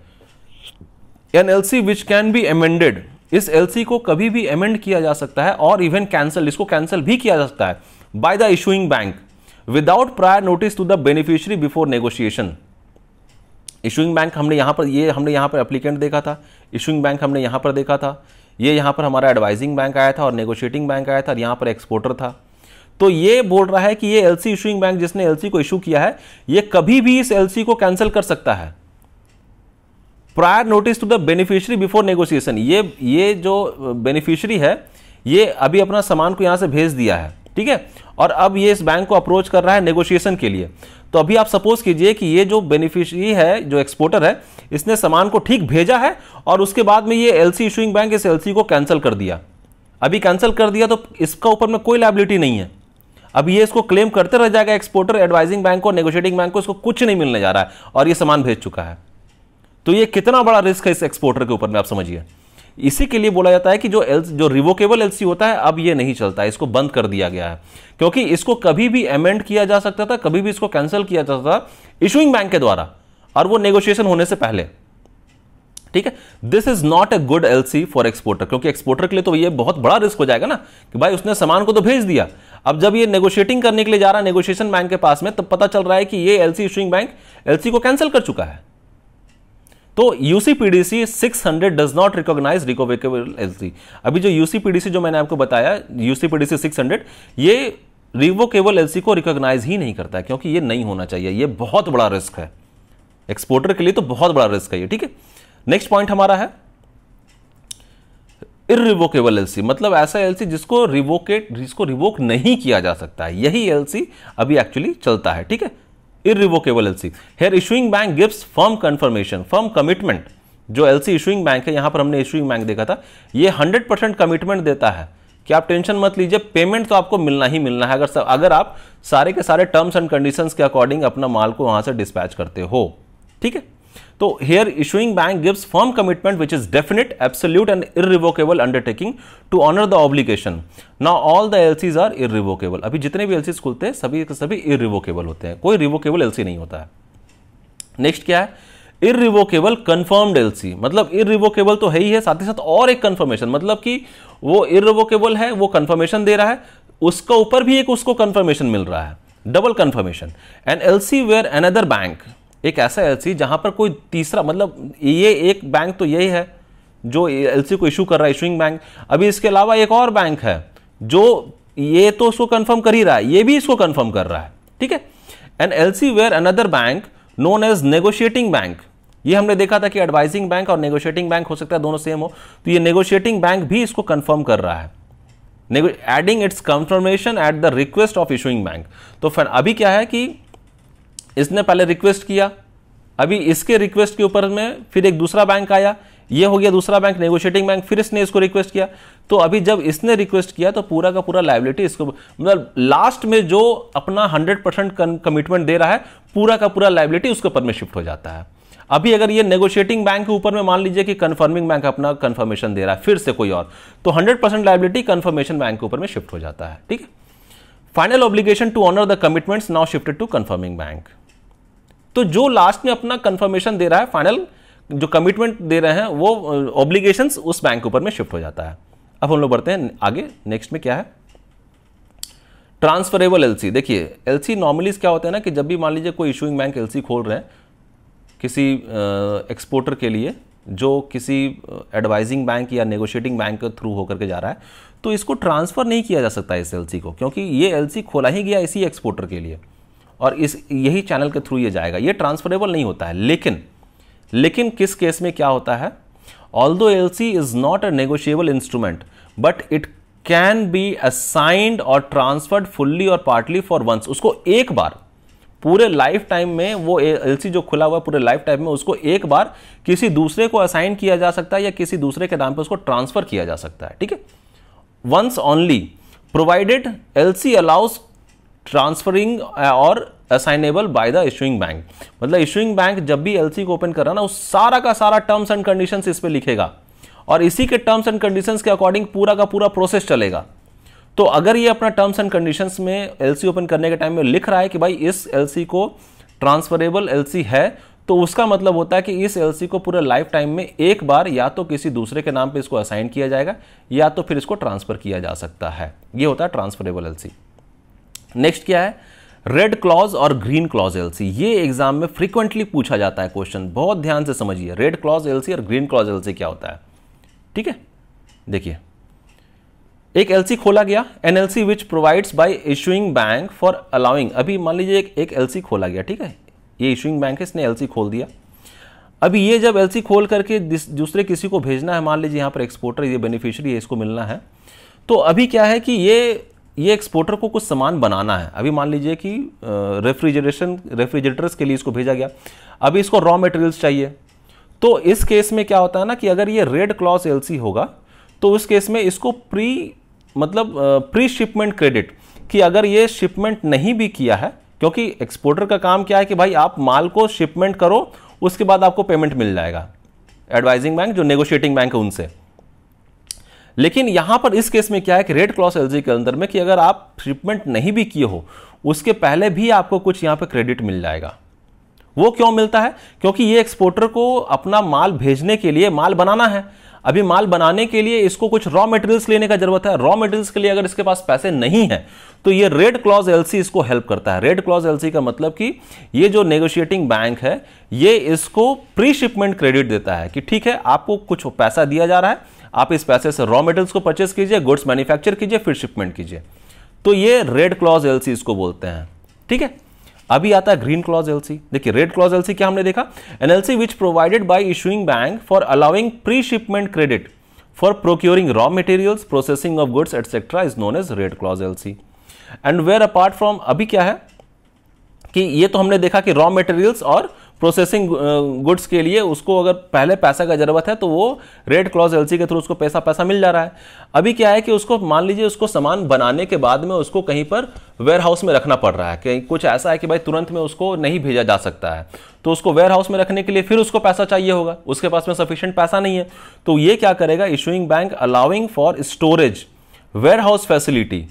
an LC which can be amended इस एलसी को कभी भी एमेंड किया जा सकता है और इवन कैंसिल इसको कैंसिल भी किया जा सकता है by the issuing bank without prior notice to the beneficiary before negotiation issuing bank हमने यहां पर ये हमने यहां पर एप्लीकेंट देखा था इशूइंग बैंक हमने यहां पर देखा था ये यहाँ पर हमारा एडवाइजिंग बैंक आया था और नेगोशिएटिंग बैंक आया था और यहाँ पर एक्सपोर्टर था तो ये बोल रहा है कि ये एलसी इशूइंग बैंक जिसने एलसी को इशू किया है ये कभी भी इस एलसी को कैंसिल कर सकता है prior notice to the beneficiary before negotiation ये ये जो बेनिफिशियरी है ये अभी अपना सामान को यहाँ से भेज दिया है ठीक है और अब ये इस बैंक को अप्रोच कर रहा है नेगोशिएशन के लिए तो अभी आप सपोज कीजिए कि ये जो बेनिफिशरी है जो एक्सपोर्टर है इसने सामान को ठीक भेजा है और उसके बाद में ये एलसी इशूइंग बैंक इस एलसी को कैंसिल कर दिया अभी कैंसिल कर दिया तो इसका ऊपर में कोई लाइबिलिटी नहीं है अब ये इसको क्लेम करते रह जाएगा एक्सपोर्टर एडवाइजिंग बैंक को नेगोशिएटिंग बैंक को इसको कुछ नहीं मिलने जा रहा है और ये सामान भेज चुका है तो ये कितना बड़ा रिस्क है इस एक्सपोर्टर के ऊपर में आप समझिए इसी के लिए बोला जाता है कि जो एल जो रिवोकेबल एलसी होता है अब ये नहीं चलता है इसको बंद कर दिया गया है क्योंकि इसको कभी भी अमेंड किया जा सकता था कभी भी इसको कैंसिल किया जा सकता था इशूइंग बैंक के द्वारा और वो नेगोशिएशन होने से पहले ठीक है this is not a good LC for exporter क्योंकि एक्सपोर्टर के लिए तो ये बहुत बड़ा रिस्क हो जाएगा ना कि भाई उसने सामान को तो भेज दिया अब जब ये नेगोशिएटिंग करने के लिए जा रहा है नेगोशिएशन बैंक के पास में तब तो पता चल रहा है कि ये एलसी इशूइंग बैंक एलसी को कैंसिल कर चुका है तो UCPDC 600 does not recognise revocable LC अभी जो यूसीपीडीसी जो मैंने आपको बताया यूसीपीडीसी 600 ये रिवोकेबल एलसी को रिकॉग्नाइज ही नहीं करता है क्योंकि ये नहीं होना चाहिए ये बहुत बड़ा रिस्क है एक्सपोर्टर के लिए तो बहुत बड़ा रिस्क है ये ठीक है नेक्स्ट पॉइंट हमारा है इरिवोकेबल एलसी मतलब ऐसा एलसी जिसको रिवोकेट जिसको रिवोक नहीं किया जा सकता है यही एलसी अभी एक्चुअली चलता है ठीक है irrevocable LC here issuing bank gives firm confirmation firm commitment जो एलसी इशूइंग बैंक है यहां पर हमने इशूइंग बैंक देखा था ये 100 परसेंट कमिटमेंट देता है कि आप टेंशन मत लीजिए पेमेंट तो आपको मिलना ही मिलना है अगर सब अगर आप सारे के सारे टर्म्स एंड कंडीशंस के अकॉर्डिंग अपना माल को वहां से डिस्पैच करते हो ठीक है तो here issuing bank gives firm commitment which is definite absolute and revocable undertaking to honour the obligation now all the LCs are revocable अभी जितने भी एलसीज खुलते हैं सभी सभी इरिवोकेबल होते हैं कोई रिवोकेबल एलसी नहीं होता है नेक्स्ट क्या है इरिवोकेबल कंफर्म्ड एलसी मतलब रिवोकेबल तो है ही है साथ ही साथ और एक कंफर्मेशन मतलब कि वो इरिवोकेबल है वो कंफर्मेशन दे रहा है उसका ऊपर भी एक उसको कंफर्मेशन मिल रहा है double confirmation and LC where another bank एक ऐसा एलसी जहां पर कोई तीसरा मतलब ये एक बैंक तो यही है जो एलसी को इशू कर रहा है इशूइंग बैंक अभी इसके अलावा एक और बैंक है जो ये तो उसको कंफर्म कर ही रहा है ये भी इसको कंफर्म कर रहा है ठीक है an LC where another bank known as negotiating bank ये हमने देखा था कि एडवाइजिंग बैंक और नेगोशिएटिंग बैंक हो सकता है दोनों सेम हो तो ये नेगोशिएटिंग बैंक भी इसको कंफर्म कर रहा है adding its confirmation at the request of issuing bank तो फिर अभी क्या है कि इसने पहले रिक्वेस्ट किया अभी इसके रिक्वेस्ट के ऊपर में फिर एक दूसरा बैंक आया ये हो गया दूसरा बैंक नेगोशिएटिंग बैंक फिर इसने इसको रिक्वेस्ट किया तो अभी जब इसने रिक्वेस्ट किया तो पूरा का पूरा लाइबिलिटी इसको मतलब लास्ट में जो अपना 100 परसेंट कमिटमेंट दे रहा है पूरा का पूरा लाइबिलिटी उसके ऊपर में शिफ्ट हो जाता है अभी अगर ये नेगोशिएटिंग बैंक के ऊपर में मान लीजिए कि कन्फर्मिंग बैंक अपना कन्फर्मेशन दे रहा है फिर से कोई और तो hundred percent liability confirmation bank के ऊपर में शिफ्ट हो जाता है ठीक है final obligation to honour the commitments now shifted to confirming bank तो जो लास्ट में अपना कंफर्मेशन दे रहा है फाइनल जो कमिटमेंट दे रहे हैं वो ऑब्लिगेशन उस बैंक के ऊपर में शिफ्ट हो जाता है अब हम लोग बढ़ते हैं आगे नेक्स्ट में क्या है ट्रांसफरेबल एलसी देखिए एलसी नॉर्मलीज क्या होता है ना कि जब भी मान लीजिए कोई इशूइंग बैंक एलसी खोल रहे हैं किसी एक्सपोर्टर के लिए जो किसी एडवाइजिंग बैंक या नेगोशिएटिंग बैंक के थ्रू होकर के जा रहा है तो इसको ट्रांसफ़र नहीं किया जा सकता इस एलसी को क्योंकि ये एलसी खोला ही गया इसी एक्सपोर्टर के लिए और इस यही चैनल के थ्रू ये जाएगा ये ट्रांसफरेबल नहीं होता है लेकिन लेकिन किस केस में क्या होता है although L C is not a negotiable instrument but it can be assigned और ट्रांसफर्ड फुल्ली और पार्टली फॉर वंस उसको एक बार पूरे लाइफ टाइम में वो एल जो खुला हुआ है पूरे लाइफ टाइम में उसको एक बार किसी दूसरे को असाइन किया जा सकता है या किसी दूसरे के नाम पर उसको ट्रांसफर किया जा सकता है ठीक है once only provided L C allows transferring और assignable by the issuing bank मतलब इशूइंग बैंक जब भी एलसी को ओपन कर रहा ना उस सारा का सारा टर्म्स एंड कंडीशन इस पर लिखेगा और इसी के टर्म्स एंड कंडीशन के अकॉर्डिंग पूरा का पूरा प्रोसेस चलेगा तो अगर ये अपना टर्म्स एंड कंडीशन में एल ओपन करने के टाइम में लिख रहा है कि भाई इस एल को ट्रांसफरेबल एल है तो उसका मतलब होता है कि इस एल को पूरे लाइफ टाइम में एक बार या तो किसी दूसरे के नाम पे इसको असाइन किया जाएगा या तो फिर इसको ट्रांसफ़र किया जा सकता है ये होता है ट्रांसफरेबल सी नेक्स्ट क्या है रेड क्लॉज और ग्रीन क्लॉज एलसी ये एग्जाम में फ्रीक्वेंटली पूछा जाता है क्वेश्चन बहुत ध्यान से समझिए रेड क्लॉज एलसी और ग्रीन क्लॉज एलसी क्या होता है ठीक है देखिए एक एलसी खोला गया an L C which provides by issuing bank for allowing अभी मान लीजिए एक, एल एलसी खोला गया ठीक है ये इशूइंग बैंक है इसने एलसी खोल दिया अभी ये जब एलसी खोल करके दूसरे किसी को भेजना है मान लीजिए यहाँ पर एक्सपोर्टर ये बेनिफिशियरी है इसको मिलना है तो अभी क्या है कि ये ये एक्सपोर्टर को कुछ सामान बनाना है अभी मान लीजिए कि रेफ्रिजरेशन रेफ्रिजरेटर्स के लिए इसको भेजा गया अभी इसको रॉ मटेरियल्स चाहिए तो इस केस में क्या होता है ना कि अगर ये रेड क्लॉस एलसी होगा तो उस केस में इसको प्री मतलब प्री शिपमेंट क्रेडिट कि अगर ये शिपमेंट नहीं भी किया है क्योंकि एक्सपोर्टर का काम क्या है कि भाई आप माल को शिपमेंट करो उसके बाद आपको पेमेंट मिल जाएगा एडवाइजिंग बैंक जो नेगोशिएटिंग बैंक है उनसे लेकिन यहां पर इस केस में क्या है कि रेड क्रॉस एल के अंदर में कि अगर आप ट्रीटमेंट नहीं भी किए हो उसके पहले भी आपको कुछ यहां पर क्रेडिट मिल जाएगा वो क्यों मिलता है क्योंकि ये एक्सपोर्टर को अपना माल भेजने के लिए माल बनाना है अभी माल बनाने के लिए इसको कुछ रॉ मटेरियल्स लेने का जरूरत है रॉ मटेरियल्स के लिए अगर इसके पास पैसे नहीं है तो ये रेड क्लॉज एलसी इसको हेल्प करता है रेड क्लॉज एलसी का मतलब कि ये जो नेगोशिएटिंग बैंक है ये इसको प्री शिपमेंट क्रेडिट देता है कि ठीक है आपको कुछ पैसा दिया जा रहा है आप इस पैसे से रॉ मेटेरियल्स को परचेस कीजिए गुड्स मैन्युफैक्चर कीजिए फिर शिपमेंट कीजिए तो ये रेड क्लॉज एल इसको बोलते हैं ठीक है अभी आता है ग्रीन क्लॉज एलसी देखिए रेड क्लॉज एलसी क्या हमने देखा an LC which provided by issuing bank for allowing pre shipment credit for procuring raw materials processing of goods etcetera is known as red clause LC and where apart from अभी क्या है कि ये तो हमने देखा कि रॉ मेटेरियल्स और प्रोसेसिंग गुड्स uh, के लिए उसको अगर पहले पैसा का ज़रूरत है तो वो रेड क्रॉस एलसी के थ्रू उसको पैसा पैसा मिल जा रहा है अभी क्या है कि उसको मान लीजिए उसको सामान बनाने के बाद में उसको कहीं पर वेयर हाउस में रखना पड़ रहा है कि कुछ ऐसा है कि भाई तुरंत में उसको नहीं भेजा जा सकता है तो उसको वेयर हाउस में रखने के लिए फिर उसको पैसा चाहिए होगा उसके पास में सफिशियंट पैसा नहीं है तो ये क्या करेगा issuing bank allowing for storage warehouse facility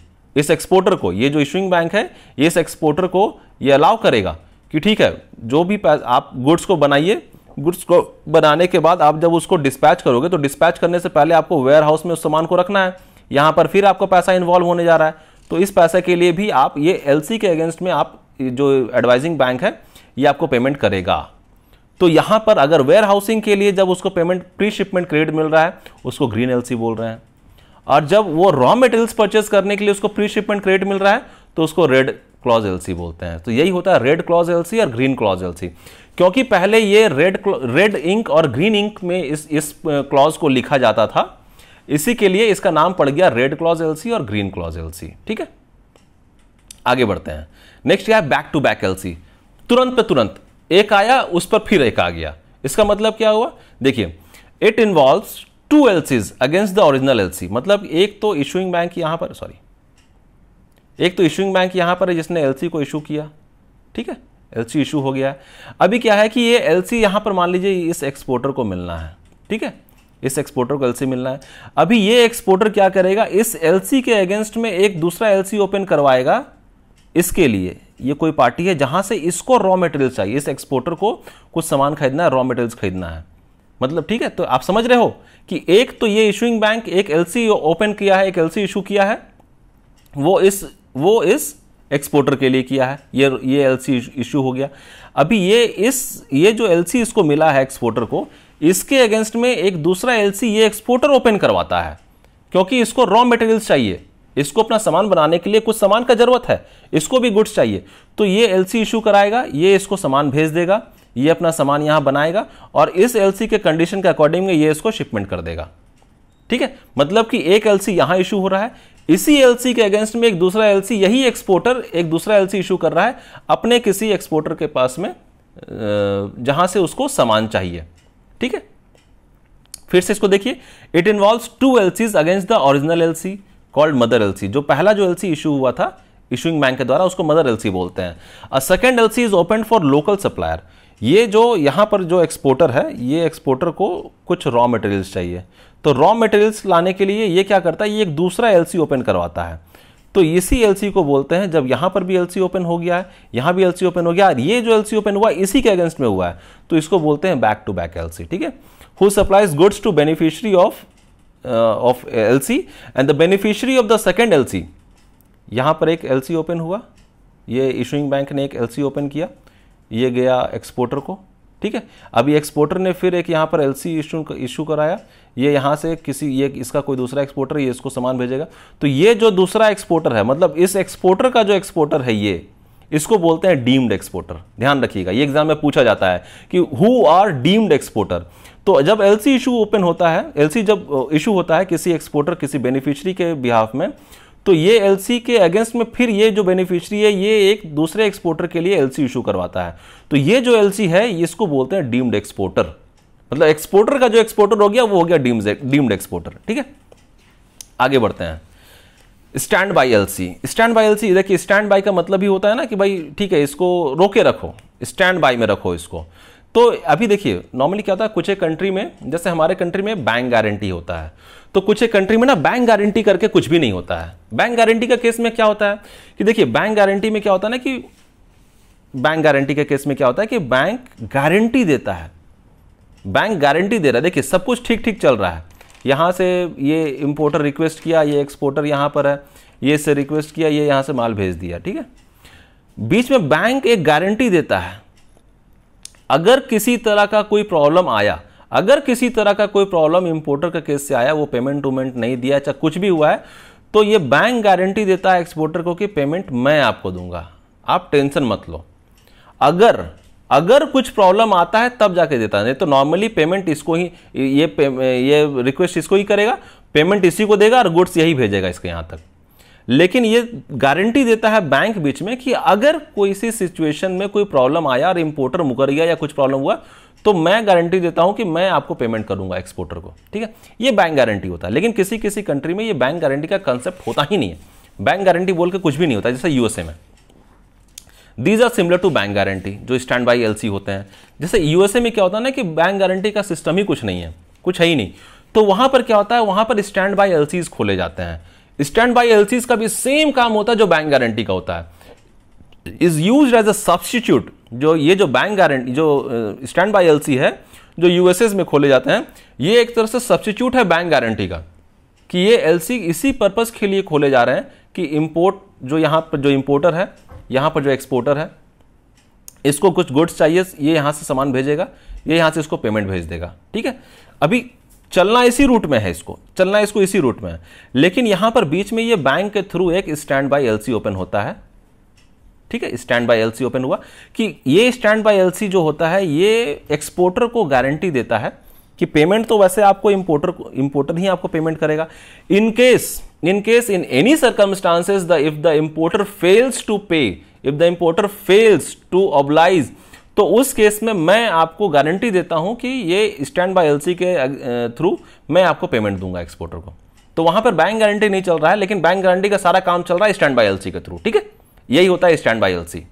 इस एक्सपोर्टर को ये जो इशूइंग बैंक है इस एक्सपोर्टर को ये अलाउ करेगा कि ठीक है जो भी आप गुड्स को बनाइए गुड्स को बनाने के बाद आप जब उसको डिस्पैच करोगे तो डिस्पैच करने से पहले आपको वेयर हाउस में उस सामान को रखना है यहाँ पर फिर आपको पैसा इन्वॉल्व होने जा रहा है तो इस पैसे के लिए भी आप ये एल के अगेंस्ट में आप जो एडवाइजिंग बैंक है ये आपको पेमेंट करेगा तो यहाँ पर अगर वेयर हाउसिंग के लिए जब उसको पेमेंट प्री शिपमेंट क्रेडिट मिल रहा है उसको ग्रीन एल बोल रहे हैं और जब वो रॉ मटेरियल्स परचेज करने के लिए उसको प्री शिपमेंट क्रेडिट मिल रहा है तो उसको रेड क्लॉज एलसी बोलते हैं तो यही होता है रेड क्लॉज एलसी और ग्रीन क्लॉज एलसी क्योंकि पहले ये रेड रेड इंक और ग्रीन इंक में इस इस क्लॉज को लिखा जाता था इसी के लिए इसका नाम पड़ गया रेड क्लॉज एलसी और ग्रीन क्लॉज एलसी ठीक है आगे बढ़ते हैं नेक्स्ट क्या है बैक टू बैक एलसी तुरंत पे तुरंत एक आया उस पर फिर एक आ गया इसका मतलब क्या हुआ देखिए it involve two LCs against the original LC मतलब एक तो इशूइंग बैंक यहां पर सॉरी एक तो इशूइंग बैंक यहाँ पर है जिसने एल को इशू किया ठीक है एल सी इशू हो गया अभी क्या है कि ये एल सी यहाँ पर मान लीजिए इस एक्सपोर्टर को मिलना है ठीक है इस एक्सपोर्टर को एल सी मिलना है अभी ये एक्सपोर्टर क्या करेगा इस एल सी के अगेंस्ट में एक दूसरा एल सी ओपन करवाएगा इसके लिए ये कोई पार्टी है जहां से इसको रॉ मटेरियल चाहिए इस एक्सपोर्टर को कुछ सामान खरीदना है रॉ मटेरियल्स खरीदना है मतलब ठीक है तो आप समझ रहे हो कि एक तो ये इशूइंग बैंक एक एल सी ओपन किया है एक एल सी इशू किया है वो इस वो इस एक्सपोर्टर के लिए किया है ये ये एल इशू हो गया अभी ये इस ये जो एल इसको मिला है एक्सपोर्टर को इसके अगेंस्ट में एक दूसरा एल ये एक्सपोर्टर ओपन करवाता है क्योंकि इसको रॉ मटेरियल्स चाहिए इसको अपना सामान बनाने के लिए कुछ सामान का जरूरत है इसको भी गुड्स चाहिए तो ये एल इशू कराएगा ये इसको सामान भेज देगा ये अपना सामान यहाँ बनाएगा और इस एल के कंडीशन के अकॉर्डिंग ये इसको शिपमेंट कर देगा ठीक है मतलब कि एक एल सी यहाँ इशू हो रहा है इसी एलसी के अगेंस्ट में एक दूसरा एलसी यही एक्सपोर्टर एक दूसरा एलसी इशू कर रहा है अपने किसी एक्सपोर्टर के पास में जहां से उसको सामान चाहिए ठीक है फिर से इसको देखिए it involve two LCs against the original LC called mother LC जो पहला जो एलसी इशू हुआ था इशूइंग बैंक के द्वारा उसको मदर एलसी बोलते हैं a second LC is open for local supplier ये जो यहां पर जो एक्सपोर्टर है ये एक्सपोर्टर को कुछ रॉ मटेरियल्स चाहिए तो रॉ मटेरियल्स लाने के लिए ये क्या करता है ये एक दूसरा एल ओपन करवाता है तो इसी एल को बोलते हैं जब यहाँ पर भी एल ओपन हो गया है यहाँ भी एल ओपन हो गया और ये जो एल ओपन हुआ इसी के अगेंस्ट में हुआ है तो इसको बोलते हैं बैक टू बैक एल ठीक है who supplies goods to beneficiary of of L and the beneficiary of the second L यहां पर एक एल ओपन हुआ ये इशूइंग बैंक ने एक एल ओपन किया ये गया एक्सपोर्टर को ठीक है अभी एक्सपोर्टर ने फिर एक यहाँ पर एल सी इशू कराया ये यहाँ से किसी ये इसका कोई दूसरा एक्सपोर्टर ये इसको सामान भेजेगा तो ये जो दूसरा एक्सपोर्टर है मतलब इस एक्सपोर्टर का जो एक्सपोर्टर है ये इसको बोलते हैं डीम्ड एक्सपोर्टर ध्यान रखिएगा ये एग्जाम में पूछा जाता है कि हु आर डीम्ड एक्सपोर्टर तो जब एल सी इशू ओपन होता है एल सी जब इशू होता है किसी एक्सपोर्टर किसी बेनिफिशरी के बिहाफ में तो ये एल के अगेंस्ट में फिर ये जो बेनिफिशियरी है ये एक दूसरे एक्सपोर्टर के लिए एल इशू करवाता है तो ये जो एल है इसको बोलते हैं डीम्ड एक्सपोर्टर मतलब एक्सपोर्टर का जो एक्सपोर्टर हो गया वो हो गया डीम्ड डीम्ड एक्सपोर्टर ठीक है आगे बढ़ते हैं stand by L C stand by L C देखिए स्टैंड बाई का मतलब ही होता है ना कि भाई ठीक है इसको रोके रखो स्टैंड बाई में रखो इसको तो अभी देखिए नॉर्मली क्या होता है कुछ एक कंट्री में जैसे हमारे कंट्री में बैंक गारंटी होता है तो कुछ एक कंट्री में ना बैंक गारंटी करके कुछ भी नहीं होता है बैंक गारंटी का केस में क्या होता है कि देखिए बैंक गारंटी में क्या होता है ना कि बैंक गारंटी के केस में क्या होता है कि बैंक गारंटी देता है बैंक गारंटी दे रहा है देखिए सब कुछ ठीक ठीक चल रहा है यहाँ से ये इम्पोर्टर रिक्वेस्ट किया ये एक्सपोर्टर यहाँ पर है ये इससे रिक्वेस्ट किया ये यहाँ से माल भेज दिया ठीक है बीच में बैंक एक गारंटी देता है अगर किसी तरह का कोई प्रॉब्लम आया अगर किसी तरह का कोई प्रॉब्लम इम्पोर्टर का केस से आया वो पेमेंट वेमेंट नहीं दिया चाहे कुछ भी हुआ है तो ये बैंक गारंटी देता है एक्सपोर्टर को कि पेमेंट मैं आपको दूंगा आप टेंशन मत लो अगर अगर कुछ प्रॉब्लम आता है तब जाके देता है नहीं तो नॉर्मली पेमेंट इसको ही ये ये रिक्वेस्ट इसको ही करेगा पेमेंट इसी को देगा और गुड्स यही भेजेगा इसके यहाँ तक लेकिन ये गारंटी देता है बैंक बीच में कि अगर कोई सी सिचुएशन में कोई प्रॉब्लम आया और इम्पोर्टर मुकर गया या कुछ प्रॉब्लम हुआ तो मैं गारंटी देता हूं कि मैं आपको पेमेंट करूंगा एक्सपोर्टर को ठीक है ये बैंक गारंटी होता है लेकिन किसी किसी कंट्री में ये बैंक गारंटी का कंसेप्ट होता ही नहीं है बैंक गारंटी बोल के कुछ भी नहीं होता जैसे यूएसए में these are similar to bank guarantee जो स्टैंड बाई एल होते हैं जैसे यूएसए में क्या होता है ना कि बैंक गारंटी का सिस्टम ही कुछ नहीं है कुछ है ही नहीं तो वहां पर क्या होता है वहां पर स्टैंड बाई एल खोले जाते हैं स्टैंड बाई एल का भी सेम काम होता है जो बैंक गारंटी का होता है is use as a substitute जो ये जो बैंक गारंटी जो स्टैंड बाई एल है जो यूएसएस में खोले जाते हैं ये एक तरह से सब्सटीट्यूट है बैंक गारंटी का कि ये एल इसी पर्पज के लिए खोले जा रहे हैं कि इम्पोर्ट जो यहाँ पर जो इम्पोर्टर है यहाँ पर जो एक्सपोर्टर है इसको कुछ गुड्स चाहिए ये यहाँ से सामान भेजेगा ये यहाँ से इसको पेमेंट भेज देगा ठीक है अभी चलना इसी रूट में है इसको चलना इसको इसी रूट में है लेकिन यहां पर बीच में ये बैंक के थ्रू एक स्टैंड बाय एलसी ओपन होता है ठीक है स्टैंड बाय एलसी ओपन हुआ कि ये स्टैंड बाय एलसी जो होता है ये एक्सपोर्टर को गारंटी देता है कि पेमेंट तो वैसे आपको इंपोर्टर को इंपोर्टर ही आपको पेमेंट करेगा in case in case in any circumstances the if the importer fails to pay if the importer fails to oblige तो उस केस में मैं आपको गारंटी देता हूं कि ये स्टैंड बाय एलसी के थ्रू मैं आपको पेमेंट दूंगा एक्सपोर्टर को तो वहां पर बैंक गारंटी नहीं चल रहा है लेकिन बैंक गारंटी का सारा काम चल रहा है स्टैंड बाय एलसी के थ्रू ठीक है यही होता है स्टैंड बाय एलसी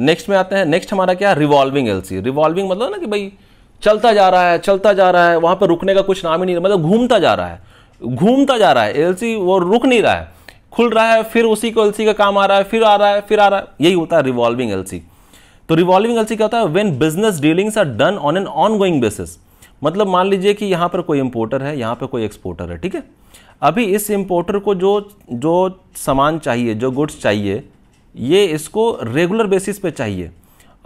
नेक्स्ट में आते हैं नेक्स्ट हमारा क्या रिवॉल्विंग एलसी रिवॉल्विंग मतलब ना कि भाई चलता जा रहा है चलता जा रहा है वहां पर रुकने का कुछ नाम ही नहीं मतलब घूमता जा रहा है घूमता जा रहा है एलसी वो रुक नहीं रहा है खुल रहा है फिर उसी को एलसी का काम आ रहा है फिर आ रहा है फिर आ रहा है यही होता है रिवॉल्विंग एलसी तो रिवॉल्विंग एलसी क्या होता है when business dealings are done on an ongoing basis मतलब मान लीजिए कि यहाँ पर कोई इम्पोर्टर है यहाँ पर कोई एक्सपोर्टर है ठीक है अभी इस इम्पोर्टर को जो जो सामान चाहिए जो गुड्स चाहिए ये इसको रेगुलर बेसिस पे चाहिए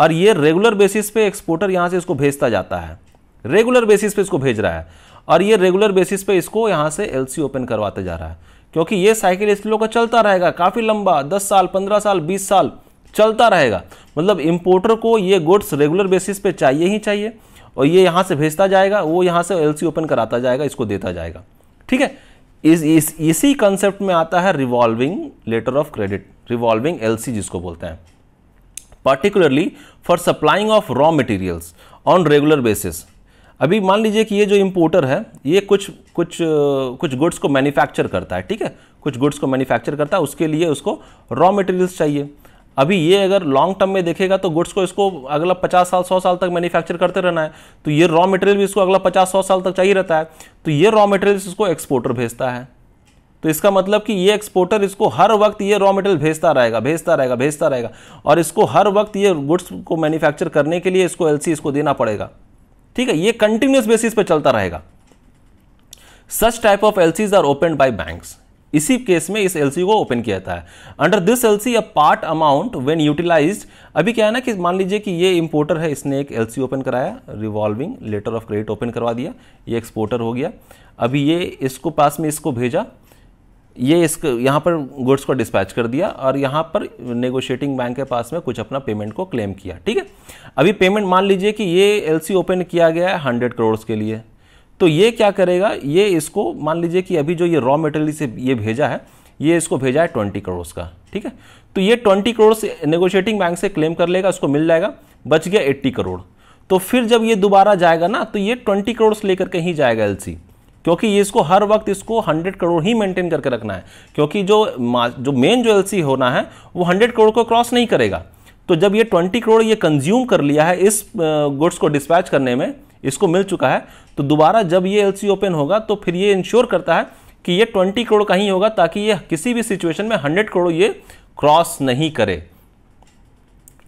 और ये रेगुलर बेसिस पे एक्सपोर्टर यहाँ से इसको भेजता जाता है रेगुलर बेसिस पे इसको भेज रहा है और ये रेगुलर बेसिस पे इसको यहाँ से एलसी ओपन करवाते जा रहा है क्योंकि ये साइकिल इस लोग का चलता रहेगा काफ़ी लंबा दस साल पंद्रह साल बीस साल चलता रहेगा मतलब इम्पोर्टर को ये गुड्स रेगुलर बेसिस पे चाहिए ही चाहिए और ये यहाँ से भेजता जाएगा वो यहाँ से एलसी ओपन कराता जाएगा इसको देता जाएगा ठीक है इस, इस इसी कंसेप्ट में आता है revolving letter of credit revolving L जिसको बोलते हैं particularly for supplying of raw materials on regular basis अभी मान लीजिए कि ये जो इम्पोर्टर है ये कुछ कुछ कुछ गुड्स को मैन्युफैक्चर करता है ठीक है कुछ गुड्स को मैन्युफैक्चर करता है उसके लिए उसको रॉ मटेरियल्स चाहिए अभी ये अगर लॉन्ग टर्म में देखेगा तो गुड्स को इसको अगला पचास साल सौ साल तक मैन्युफैक्चर करते रहना है तो ये रॉ मटेरियल भी इसको अगला पचास सौ साल तक चाहिए रहता है तो ये रॉ मटेरियल इसको एक्सपोर्टर भेजता है तो इसका मतलब कि ये एक्सपोर्टर इसको हर वक्त ये रॉ मटेरियल भेजता रहेगा भेजता रहेगा भेजता रहेगा और इसको हर वक्त ये गुड्स को मैन्युफैक्चर करने के लिए इसको एलसी इसको देना पड़ेगा ठीक है ये कंटिन्यूस बेसिस पे चलता रहेगा such type of LCs are open by banks इसी केस में इस एलसी को ओपन किया जाता है under this LC a part amount when utilise अभी क्या है ना कि मान लीजिए कि ये इंपोर्टर है इसने एक एलसी ओपन कराया revolving letter of credit open करवा दिया ये एक्सपोर्टर हो गया अभी ये इसको पास में इसको भेजा ये इस यहाँ पर गुड्स को डिस्पैच कर दिया और यहाँ पर नेगोशिएटिंग बैंक के पास में कुछ अपना पेमेंट को क्लेम किया ठीक है अभी पेमेंट मान लीजिए कि ये एल ओपन किया गया है हंड्रेड करोड़ के लिए तो ये क्या करेगा ये इसको मान लीजिए कि अभी जो ये रॉ मटेरियल से ये भेजा है ये इसको भेजा है ट्वेंटी करोड़ का ठीक है तो ये ट्वेंटी करोड़ नेगोशिएटिंग बैंक से क्लेम कर लेगा उसको मिल जाएगा बच गया एट्टी करोड़ तो फिर जब ये दोबारा जाएगा ना तो ये ट्वेंटी करोड़ लेकर के ही जाएगा एलसी क्योंकि ये इसको हर वक्त इसको 100 करोड़ ही मेंटेन करके रखना है क्योंकि जो जो मेन जो एल होना है वो 100 करोड़ को क्रॉस नहीं करेगा तो जब ये 20 करोड़ ये कंज्यूम कर लिया है इस गुड्स को डिस्पैच करने में इसको मिल चुका है तो दोबारा जब ये एल ओपन होगा तो फिर ये इंश्योर करता है कि ये 20 करोड़ का ही होगा ताकि ये किसी भी सिचुएशन में 100 करोड़ ये क्रॉस नहीं करे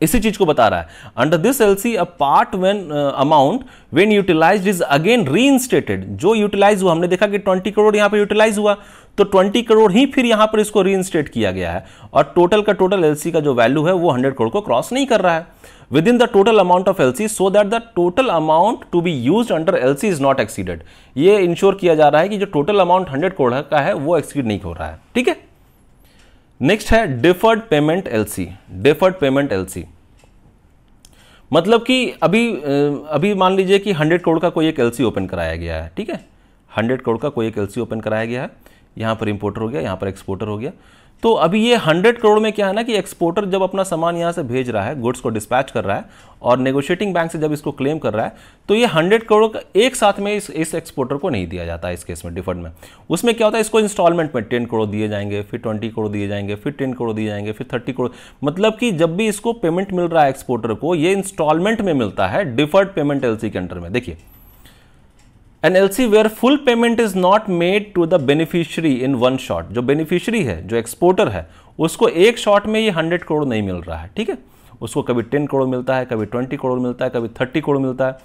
इसी चीज को बता रहा है under this LC a part when amount when utilized is again reinstated जो यूटिलाइज हुआ हमने देखा कि 20 करोड़ यहां पर यूटिलाइज हुआ तो 20 करोड़ ही फिर यहां पर इसको रीइंस्टेट किया गया है और टोटल का टोटल एलसी का जो वैल्यू है वो 100 करोड़ को क्रॉस नहीं कर रहा है within the total amount of LC so that the total amount to be use under LC is not exceeded ये इंश्योर किया जा रहा है कि जो टोटल अमाउंट हंड्रेड करोड़ का है वो एक्सीड नहीं हो रहा है ठीक है नेक्स्ट है deferred payment LC deferred payment LC मतलब कि अभी अभी मान लीजिए कि हंड्रेड करोड़ का कोई एक एल ओपन कराया गया है ठीक है हंड्रेड करोड़ का कोई एक एल ओपन कराया गया है यहाँ पर इम्पोर्टर हो गया यहाँ पर एक्सपोर्टर हो गया तो अभी ये 100 करोड़ में क्या है ना कि एक्सपोर्टर जब अपना सामान यहाँ से भेज रहा है गुड्स को डिस्पैच कर रहा है और नेगोशिएटिंग बैंक से जब इसको क्लेम कर रहा है तो ये 100 करोड़ का एक साथ में इस इस एक्सपोर्टर को नहीं दिया जाता है इस केस में डिफर्ड में उसमें क्या होता है इसको इंस्टॉलमेंट में टेन करोड़ दिए जाएंगे फिर ट्वेंटी करोड़ दिए जाएंगे फिर टेन करोड़ दिए जाएंगे फिर थर्टी करोड़ मतलब कि जब भी इसको पेमेंट मिल रहा है एक्सपोर्टर को ये इंस्टॉलमेंट में मिलता है डिफर्ड पेमेंट एल के अंडर में देखिए an L C where full payment is not made to the beneficiary in one shot जो बेनिफिशियरी है जो एक्सपोर्टर है उसको एक शॉट में ये हंड्रेड करोड़ नहीं मिल रहा है ठीक है उसको कभी टेन करोड़ मिलता है कभी ट्वेंटी करोड़ मिलता है कभी थर्टी करोड़ मिलता है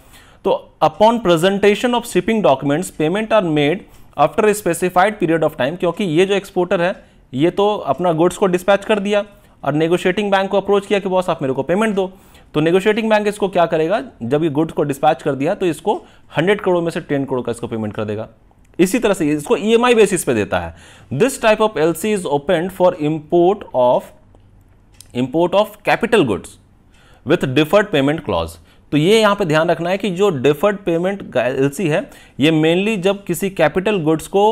तो upon presentation of shipping documents payment are made after a specified period of time क्योंकि ये जो एक्सपोर्टर है ये तो अपना गुड्स को डिस्पैच कर दिया और नेगोशिएटिंग बैंक को अप्रोच किया कि बॉस आप मेरे को पेमेंट दो तो नेगोशिएटिंग बैंक इसको क्या करेगा जब ये गुड्स को डिस्पैच कर दिया तो इसको हंड्रेड करोड़ में से टेन करोड़ का इसको पेमेंट कर देगा इसी तरह से इसको ई e बेसिस पे देता है this type of L is open for import of import of capital goods with deferred payment clause तो ये यहां पे ध्यान रखना है कि जो डिफर्ड पेमेंट एल है ये मेनली जब किसी कैपिटल गुड्स को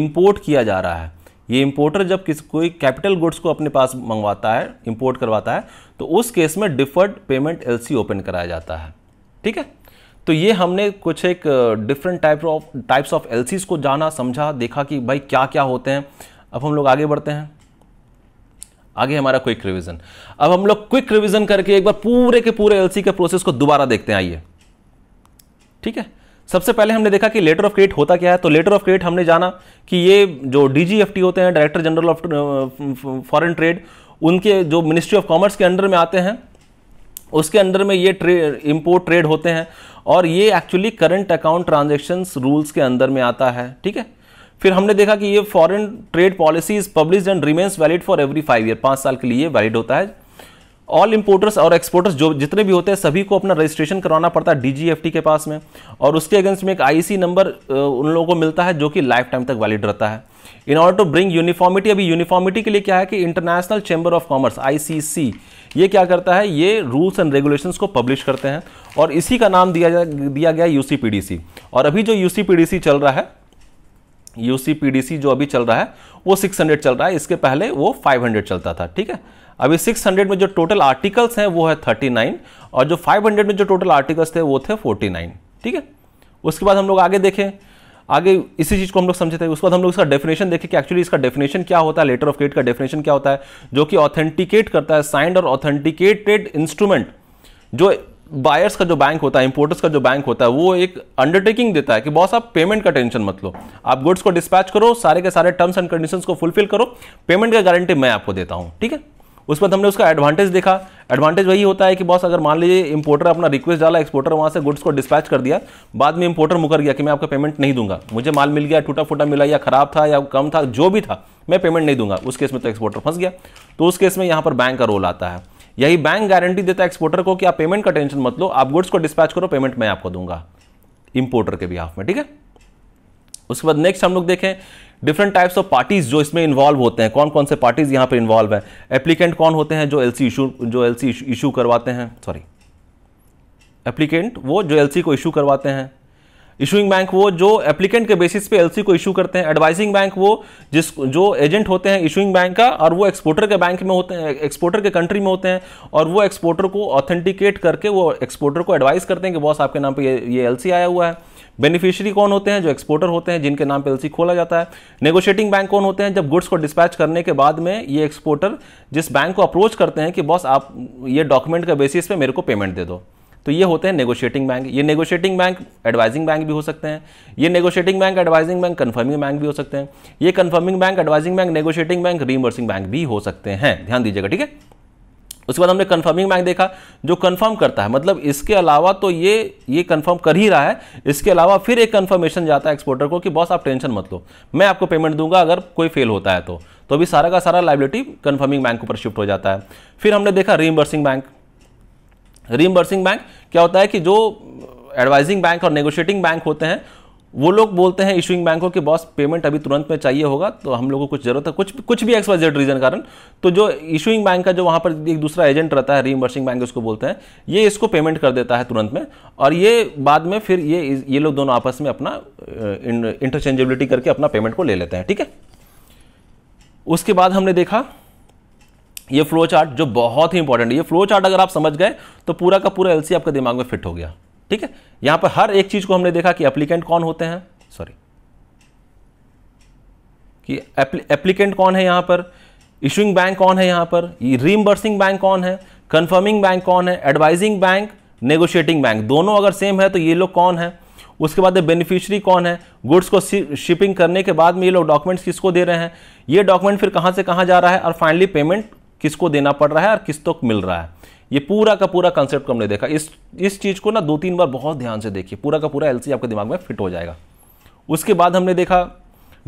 इम्पोर्ट किया जा रहा है ये इम्पोर्टर जब किस कोई कैपिटल गुड्स को अपने पास मंगवाता है इम्पोर्ट करवाता है तो उस केस में डिफर्ड पेमेंट एल ओपन कराया जाता है ठीक है तो ये हमने कुछ एक different type of types of L को जाना समझा देखा कि भाई क्या क्या होते हैं अब हम लोग आगे बढ़ते हैं आगे हमारा क्विक रिवीजन अब हम लोग क्विक रिवीजन करके एक बार पूरे के पूरे एलसी के प्रोसेस को दोबारा देखते हैं आइए ठीक है सबसे पहले हमने देखा कि लेटर ऑफ क्रेडिट होता क्या है तो लेटर ऑफ क्रेडिट हमने जाना कि ये जो डीजीएफटी होते हैं director general of foreign trade उनके जो मिनिस्ट्री ऑफ कॉमर्स के अंडर में आते हैं उसके अंडर में ये ट्रे इम्पोर्ट ट्रेड होते हैं और ये actually current account transactions rules के अंदर में आता है ठीक है फिर हमने देखा कि ये foreign trade policies publish and remains valid for every five year पाँच साल के लिए वैलिड होता है ऑल इंपोर्टर्स और एक्सपोर्टर्स जो जितने भी होते हैं सभी को अपना रजिस्ट्रेशन करवाना पड़ता है डीजीएफटी के पास में और उसके अगेंस्ट में एक आईसी नंबर e उन लोगों को मिलता है जो कि लाइफ टाइम तक वैलिड रहता है in order to bring uniformity अभी यूनिफॉर्मिटी के लिए क्या है कि international chamber of commerce ICC ये क्या करता है ये रूल्स एंड रेगुलेशन को पब्लिश करते हैं और इसी का नाम दिया दिया गया यूसीपीडीसी और अभी जो यूसीपीडीसी चल रहा है यूसीपीडीसी जो अभी चल रहा है वो 600 चल रहा है इसके पहले वो 500 चलता था ठीक है अभी 600 में जो टोटल आर्टिकल्स हैं वो है 39 और जो 500 में जो टोटल आर्टिकल्स थे वो थे 49 ठीक है उसके बाद हम लोग आगे देखें आगे इसी चीज़ को हम लोग समझे थे उसके बाद हम लोग इसका डेफिनेशन देखें कि एक्चुअली इसका डेफिनेशन क्या होता है लेटर ऑफ क्रेडिट का डेफिनेशन क्या होता है जो कि ऑथेंटिकेट करता है साइंड और ऑथेंटिकेटेड इंस्ट्रूमेंट जो बायर्स का जो बैंक होता है इंपोर्टर्स का जो बैंक होता है वो एक अंडरटेकिंग देता है कि बॉस आप पेमेंट का टेंशन मत लो आप गुड्स को डिस्पैच करो सारे के सारे टर्म्स एंड कंडीशंस को फुलफिल करो पेमेंट का गारंटी मैं आपको देता हूँ ठीक है उस पर हमने उसका एडवांटेज देखा एडवांटेज वही होता है कि बॉस अगर मान लीजिए इंपोर्टर अपना रिक्वेस्ट डाला एक्सपोर्टर वहाँ से गुड्स को डिस्पैच कर दिया बाद में इंपोर्टर मुकर गया कि मैं आपका पेमेंट नहीं दूंगा मुझे माल मिल गया टूटा फूटा मिला या खराब था या कम था जो भी था मैं पेमेंट नहीं दूंगा उस केस में तो एक्सपोर्टर फंस गया तो उस केस में यहाँ पर बैंक का रोल आता है यही बैंक गारंटी देता है एक्सपोर्टर को कि आप पेमेंट का टेंशन मत लो आप गुड्स को डिस्पैच करो पेमेंट मैं आपको दूंगा इंपोर्टर के भी हाफ में ठीक है उसके बाद नेक्स्ट हम लोग देखें डिफरेंट टाइप्स ऑफ पार्टीज जो इसमें इन्वॉल्व होते हैं कौन कौन से पार्टीज यहाँ पर इन्वॉल्व हैं एप्लीकेंट कौन होते हैं जो सी इशू जो एल सी इशू करवाते हैं सॉरी एप्लीकेंट वो जो सी को इशू करवाते हैं इशूइंग बैंक वो जो एप्लीकेंट के बेसिस पे एलसी को इशू करते हैं एडवाइजिंग बैंक वो जिस जो एजेंट होते हैं इशूइंग बैंक का और वो एक्सपोर्टर के बैंक में होते हैं एक्सपोर्टर के कंट्री में होते हैं और वो एक्सपोर्टर को ऑथेंटिकेट करके वो एक्सपोर्टर को एडवाइस करते हैं कि बॉस आपके नाम पे ये ये एलसी आया हुआ है बेनिफिशियरी कौन होते हैं जो एक्सपोर्टर होते हैं जिनके नाम पे एलसी खोला जाता है नेगोशिएटिंग बैंक कौन होते हैं जब गुड्स को डिस्पैच करने के बाद में ये एक्सपोर्टर जिस बैंक को अप्रोच करते हैं कि बॉस आप ये डॉक्यूमेंट के बेसिस पे मेरे को पेमेंट दे दो तो ये होते हैं नेगोशिएटिंग बैंक ये नेगोशिएटिंग बैंक एडवाइजिंग बैंक भी हो सकते हैं ये negotiating bank advising bank confirming bank भी हो सकते हैं ये confirming bank advising bank negotiating bank reimbursing bank भी हो सकते हैं ध्यान दीजिएगा ठीक है उसके बाद हमने कन्फर्मिंग बैंक देखा जो कन्फर्म करता है मतलब इसके अलावा तो ये ये कन्फर्म कर ही रहा है इसके अलावा फिर एक कन्फर्मेशन जाता है एक्सपोर्टर को कि बॉस आप टेंशन मत लो मैं आपको पेमेंट दूंगा अगर कोई फेल होता है तो तो अभी सारा का सारा लाइबिलिटी कन्फर्मिंग बैंक ऊपर शिफ्ट हो जाता है फिर हमने देखा रीमबर्सिंग बैंक रीम्बर्सिंग बैंक क्या होता है कि जो एडवाइजिंग बैंक और नेगोशिएटिंग बैंक होते हैं वो लोग बोलते हैं इशूइंग बैंकों के बॉस पेमेंट अभी तुरंत में चाहिए होगा तो हम लोगों को कुछ जरूरत है कुछ कुछ भी एक्स वाई जेड रीजन कारण तो जो इशूइंग बैंक का जो वहाँ पर एक दूसरा एजेंट रहता है इम्बर्सिंग बैंक उसको बोलते हैं ये इसको पेमेंट कर देता है तुरंत में और ये बाद में फिर ये ये लोग दोनों आपस में अपना इंटरचेंजेबिलिटी करके अपना पेमेंट को ले लेते हैं ठीक है उसके बाद हमने देखा ये फ्लो चार्ट जो बहुत ही इंपॉर्टेंट है ये फ्लो चार्ट अगर आप समझ गए तो पूरा का पूरा एलसी आपके दिमाग में फिट हो गया ठीक है यहां पर हर एक चीज को हमने देखा कि एप्लीकेंट कौन होते हैं सॉरी कि एप्लीकेंट कौन है यहां पर इशुइंग बैंक कौन है यहां पर रीम्बर्सिंग बैंक कौन है कंफर्मिंग बैंक कौन है एडवाइजिंग बैंक नेगोशिएटिंग बैंक दोनों अगर सेम है तो ये लोग कौन है उसके बाद बेनिफिशियरी कौन है गुड्स को शिपिंग करने के बाद में ये लोग डॉक्यूमेंट्स किसको दे रहे हैं ये डॉक्यूमेंट फिर कहां से कहां जा रहा है और फाइनली पेमेंट किसको देना पड़ रहा है और किस तक तो मिल रहा है ये पूरा का पूरा कंसेप्ट को हमने देखा इस इस चीज़ को ना दो तीन बार बहुत ध्यान से देखिए पूरा का पूरा एल आपके दिमाग में फिट हो जाएगा उसके बाद हमने देखा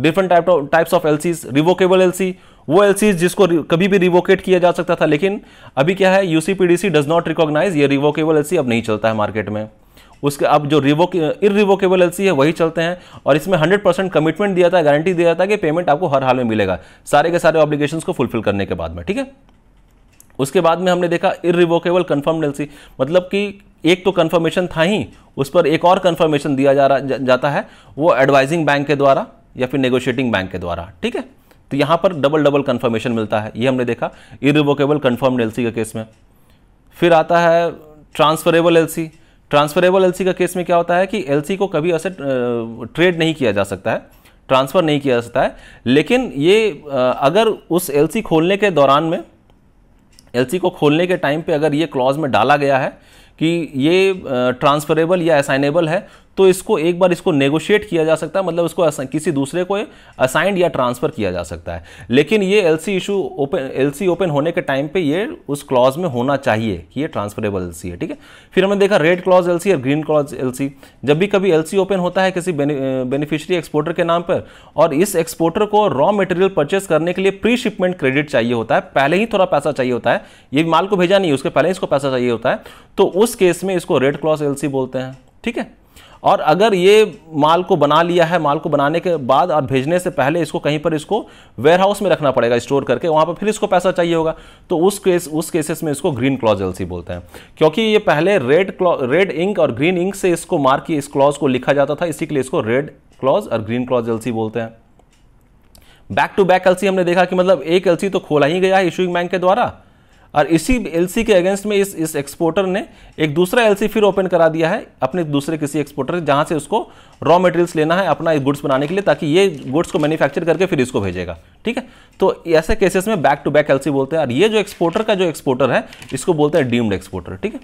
different type of types of L revocable L वो एल जिसको कभी भी रिवोकेट किया जा सकता था लेकिन अभी क्या है U C does not recognise ये रिवोकेबल एल अब नहीं चलता है मार्केट में उसके अब जो रिवोक रिवोकेबल एल है वही चलते हैं और इसमें 100 परसेंट कमिटमेंट दिया था गारंटी दिया जाता है कि पेमेंट आपको हर हाल में मिलेगा सारे के सारे ऑब्लिगेशंस को फुलफिल करने के बाद में ठीक है उसके बाद में हमने देखा इरिवोकेबल कन्फर्म एलसी मतलब कि एक तो कन्फर्मेशन था ही उस पर एक और कन्फर्मेशन दिया जा रहा जा, जाता है वो एडवाइजिंग बैंक के द्वारा या फिर नेगोशिएटिंग बैंक के द्वारा ठीक है तो यहाँ पर डबल डबल कन्फर्मेशन मिलता है ये हमने देखा इरिवोकेबल कन्फर्म एलसी के केस में फिर आता है ट्रांसफरेबल एलसी ट्रांसफरेबल एलसी का केस में क्या होता है कि एलसी को कभी ऐसे ट्रेड नहीं किया जा सकता है ट्रांसफ़र नहीं किया जा सकता है लेकिन ये अगर उस एलसी खोलने के दौरान में एलसी को खोलने के टाइम पे अगर ये क्लॉज में डाला गया है कि ये ट्रांसफरेबल या असाइनेबल है तो इसको एक बार इसको नेगोशिएट किया जा सकता है मतलब इसको किसी दूसरे को असाइंड या ट्रांसफर किया जा सकता है लेकिन ये L C issue open L C open होने के टाइम पे ये उस क्लॉज में होना चाहिए कि ये ट्रांसफरेबल एल सी है ठीक है फिर हमने देखा रेड क्लॉज एल सी और ग्रीन क्लॉज एल सी जब भी कभी एल सी ओपन होता है किसी बेनिफिशियरी एक्सपोर्टर के नाम पर और इस एक्सपोर्टर को रॉ मटेरियल परचेस करने के लिए प्री शिपमेंट क्रेडिट चाहिए होता है पहले ही थोड़ा पैसा चाहिए होता है ये माल को भेजा नहीं उसके पहले ही इसको पैसा चाहिए होता है तो उस केस में इसको रेड क्लॉज एल बोलते हैं ठीक है और अगर ये माल को बना लिया है माल को बनाने के बाद और भेजने से पहले इसको कहीं पर इसको वेयर हाउस में रखना पड़ेगा स्टोर करके वहाँ पर फिर इसको पैसा चाहिए होगा तो उस केस उस केसेस में इसको ग्रीन क्लॉज एलसी बोलते हैं क्योंकि ये पहले रेड रेड इंक और ग्रीन इंक से इसको मार के इस क्लॉज को लिखा जाता था इसी के लिए इसको रेड क्लॉज और ग्रीन क्लॉज एलसी बोलते हैं बैक टू बैक एलसी हमने देखा कि मतलब एक एलसी तो खोला ही गया है इशूइंग बैंक के द्वारा और इसी एलसी के अगेंस्ट में इस इस एक्सपोर्टर ने एक दूसरा एलसी फिर ओपन करा दिया है अपने दूसरे किसी एक्सपोर्टर से जहां से उसको रॉ मटेरियल्स लेना है अपना गुड्स बनाने के लिए ताकि ये गुड्स को मैन्युफैक्चर करके फिर इसको भेजेगा ठीक है तो ऐसे केसेस में बैक टू बैक एलसी बोलते हैं और ये जो एक्सपोर्टर का जो एक्सपोर्टर है इसको बोलते हैं डीम्ड एक्सपोर्टर ठीक है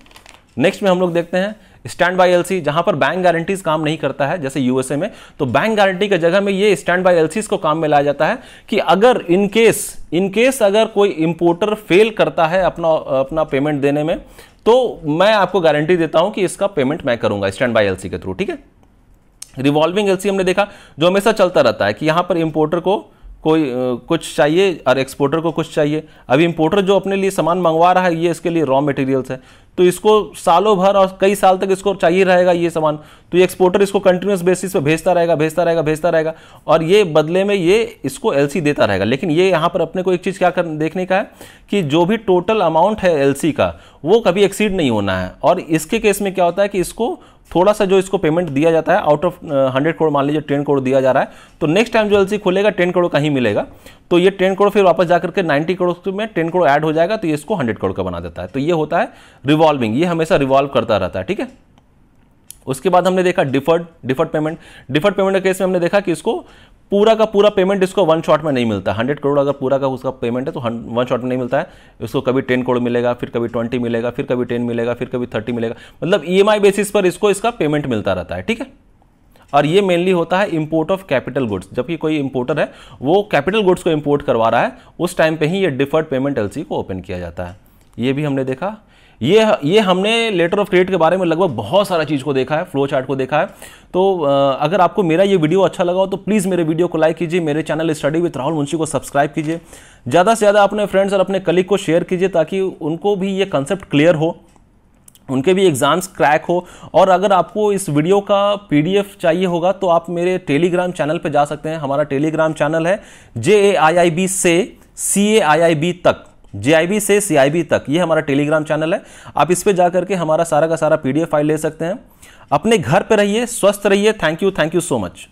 नेक्स्ट में हम लोग देखते हैं स्टैंड बाय एलसी जहां पर बैंक गारंटीज काम नहीं करता है जैसे यूएसए में तो बैंक गारंटी की जगह में ये स्टैंड बाय एलसीज को काम में लाया जाता है कि अगर इन केस इन केस अगर कोई इंपोर्टर फेल करता है अपना अपना पेमेंट देने में तो मैं आपको गारंटी देता हूं कि इसका पेमेंट मैं करूंगा स्टैंड बाय एलसी के थ्रू ठीक है रिवॉल्विंग एलसी हमने देखा जो हमेशा चलता रहता है कि यहां पर इंपोर्टर को कोई कुछ चाहिए और एक्सपोर्टर को कुछ चाहिए अभी इम्पोर्टर जो अपने लिए सामान मंगवा रहा है ये इसके लिए रॉ मटेरियल्स है तो इसको सालों भर और कई साल तक इसको चाहिए रहेगा ये सामान तो ये एक्सपोर्टर इसको कंटिन्यूस बेसिस पे भेजता रहेगा भेजता रहेगा भेजता रहेगा और ये बदले में ये इसको एल देता रहेगा लेकिन ये यहाँ पर अपने को एक चीज़ क्या कर देखने का है कि जो भी टोटल अमाउंट है एल का वो कभी एक्सीड नहीं होना है और इसके केस में क्या होता है कि इसको थोड़ा सा जो इसको पेमेंट दिया जाता है आउट ऑफ हंड्रेड करोड़ मान लीजिए टेन करोड़ दिया जा रहा है तो नेक्स्ट टाइम जो एल खुलेगा टेन करोड़ का ही मिलेगा तो ये टेन करोड़ फिर वापस जाकर के नाइन्टी करोड़ में टेन करोड़ ऐड हो जाएगा तो ये इसको हंड्रेड करोड़ का बना देता है तो ये होता है रिवॉल्विंग ये हमेशा रिवॉल्व करता रहता है ठीक है उसके बाद हमने देखा deferred deferred payment deferred payment के केस में हमने देखा कि इसको पूरा का पूरा पेमेंट इसको वन शॉट में नहीं मिलता हंड्रेड करोड़ अगर पूरा का उसका पेमेंट है तो वन शॉट में नहीं मिलता है इसको कभी टेन करोड़ मिलेगा फिर कभी ट्वेंटी मिलेगा फिर कभी टेन मिलेगा फिर कभी थर्टी मिलेगा मतलब ई e बेसिस पर इसको इसका पेमेंट मिलता रहता है ठीक है और ये मेनली होता है इंपोर्ट ऑफ कैपिटल गुड्स जबकि कोई इंपोर्टर है वो कैपिटल गुड्स को इंपोर्ट करवा रहा है उस टाइम पे ही ये डिफर्ड पेमेंट एलसी को ओपन किया जाता है ये भी हमने देखा ये ये हमने लेटर ऑफ क्रेडिट के बारे में लगभग बहुत सारा चीज़ को देखा है फ्लो चार्ट को देखा है तो अगर आपको मेरा ये वीडियो अच्छा लगा हो तो प्लीज़ मेरे वीडियो को लाइक कीजिए मेरे channel study with Rahul Munshi को सब्सक्राइब कीजिए ज़्यादा से ज़्यादा अपने फ्रेंड्स और अपने कलीग को शेयर कीजिए ताकि उनको भी ये कंसेप्ट क्लियर हो उनके भी एग्ज़ाम्स क्रैक हो और अगर आपको इस वीडियो का पीडीएफ चाहिए होगा तो आप मेरे टेलीग्राम चैनल पर जा सकते हैं हमारा टेलीग्राम चैनल है जे ए आई आई बी से C A I I B तक जीआईबी से सीआईबी तक ये हमारा टेलीग्राम चैनल है आप इस पर जाकर के हमारा सारा का सारा पीडीएफ फाइल ले सकते हैं अपने घर पर रहिए स्वस्थ रहिए thank you thank you so much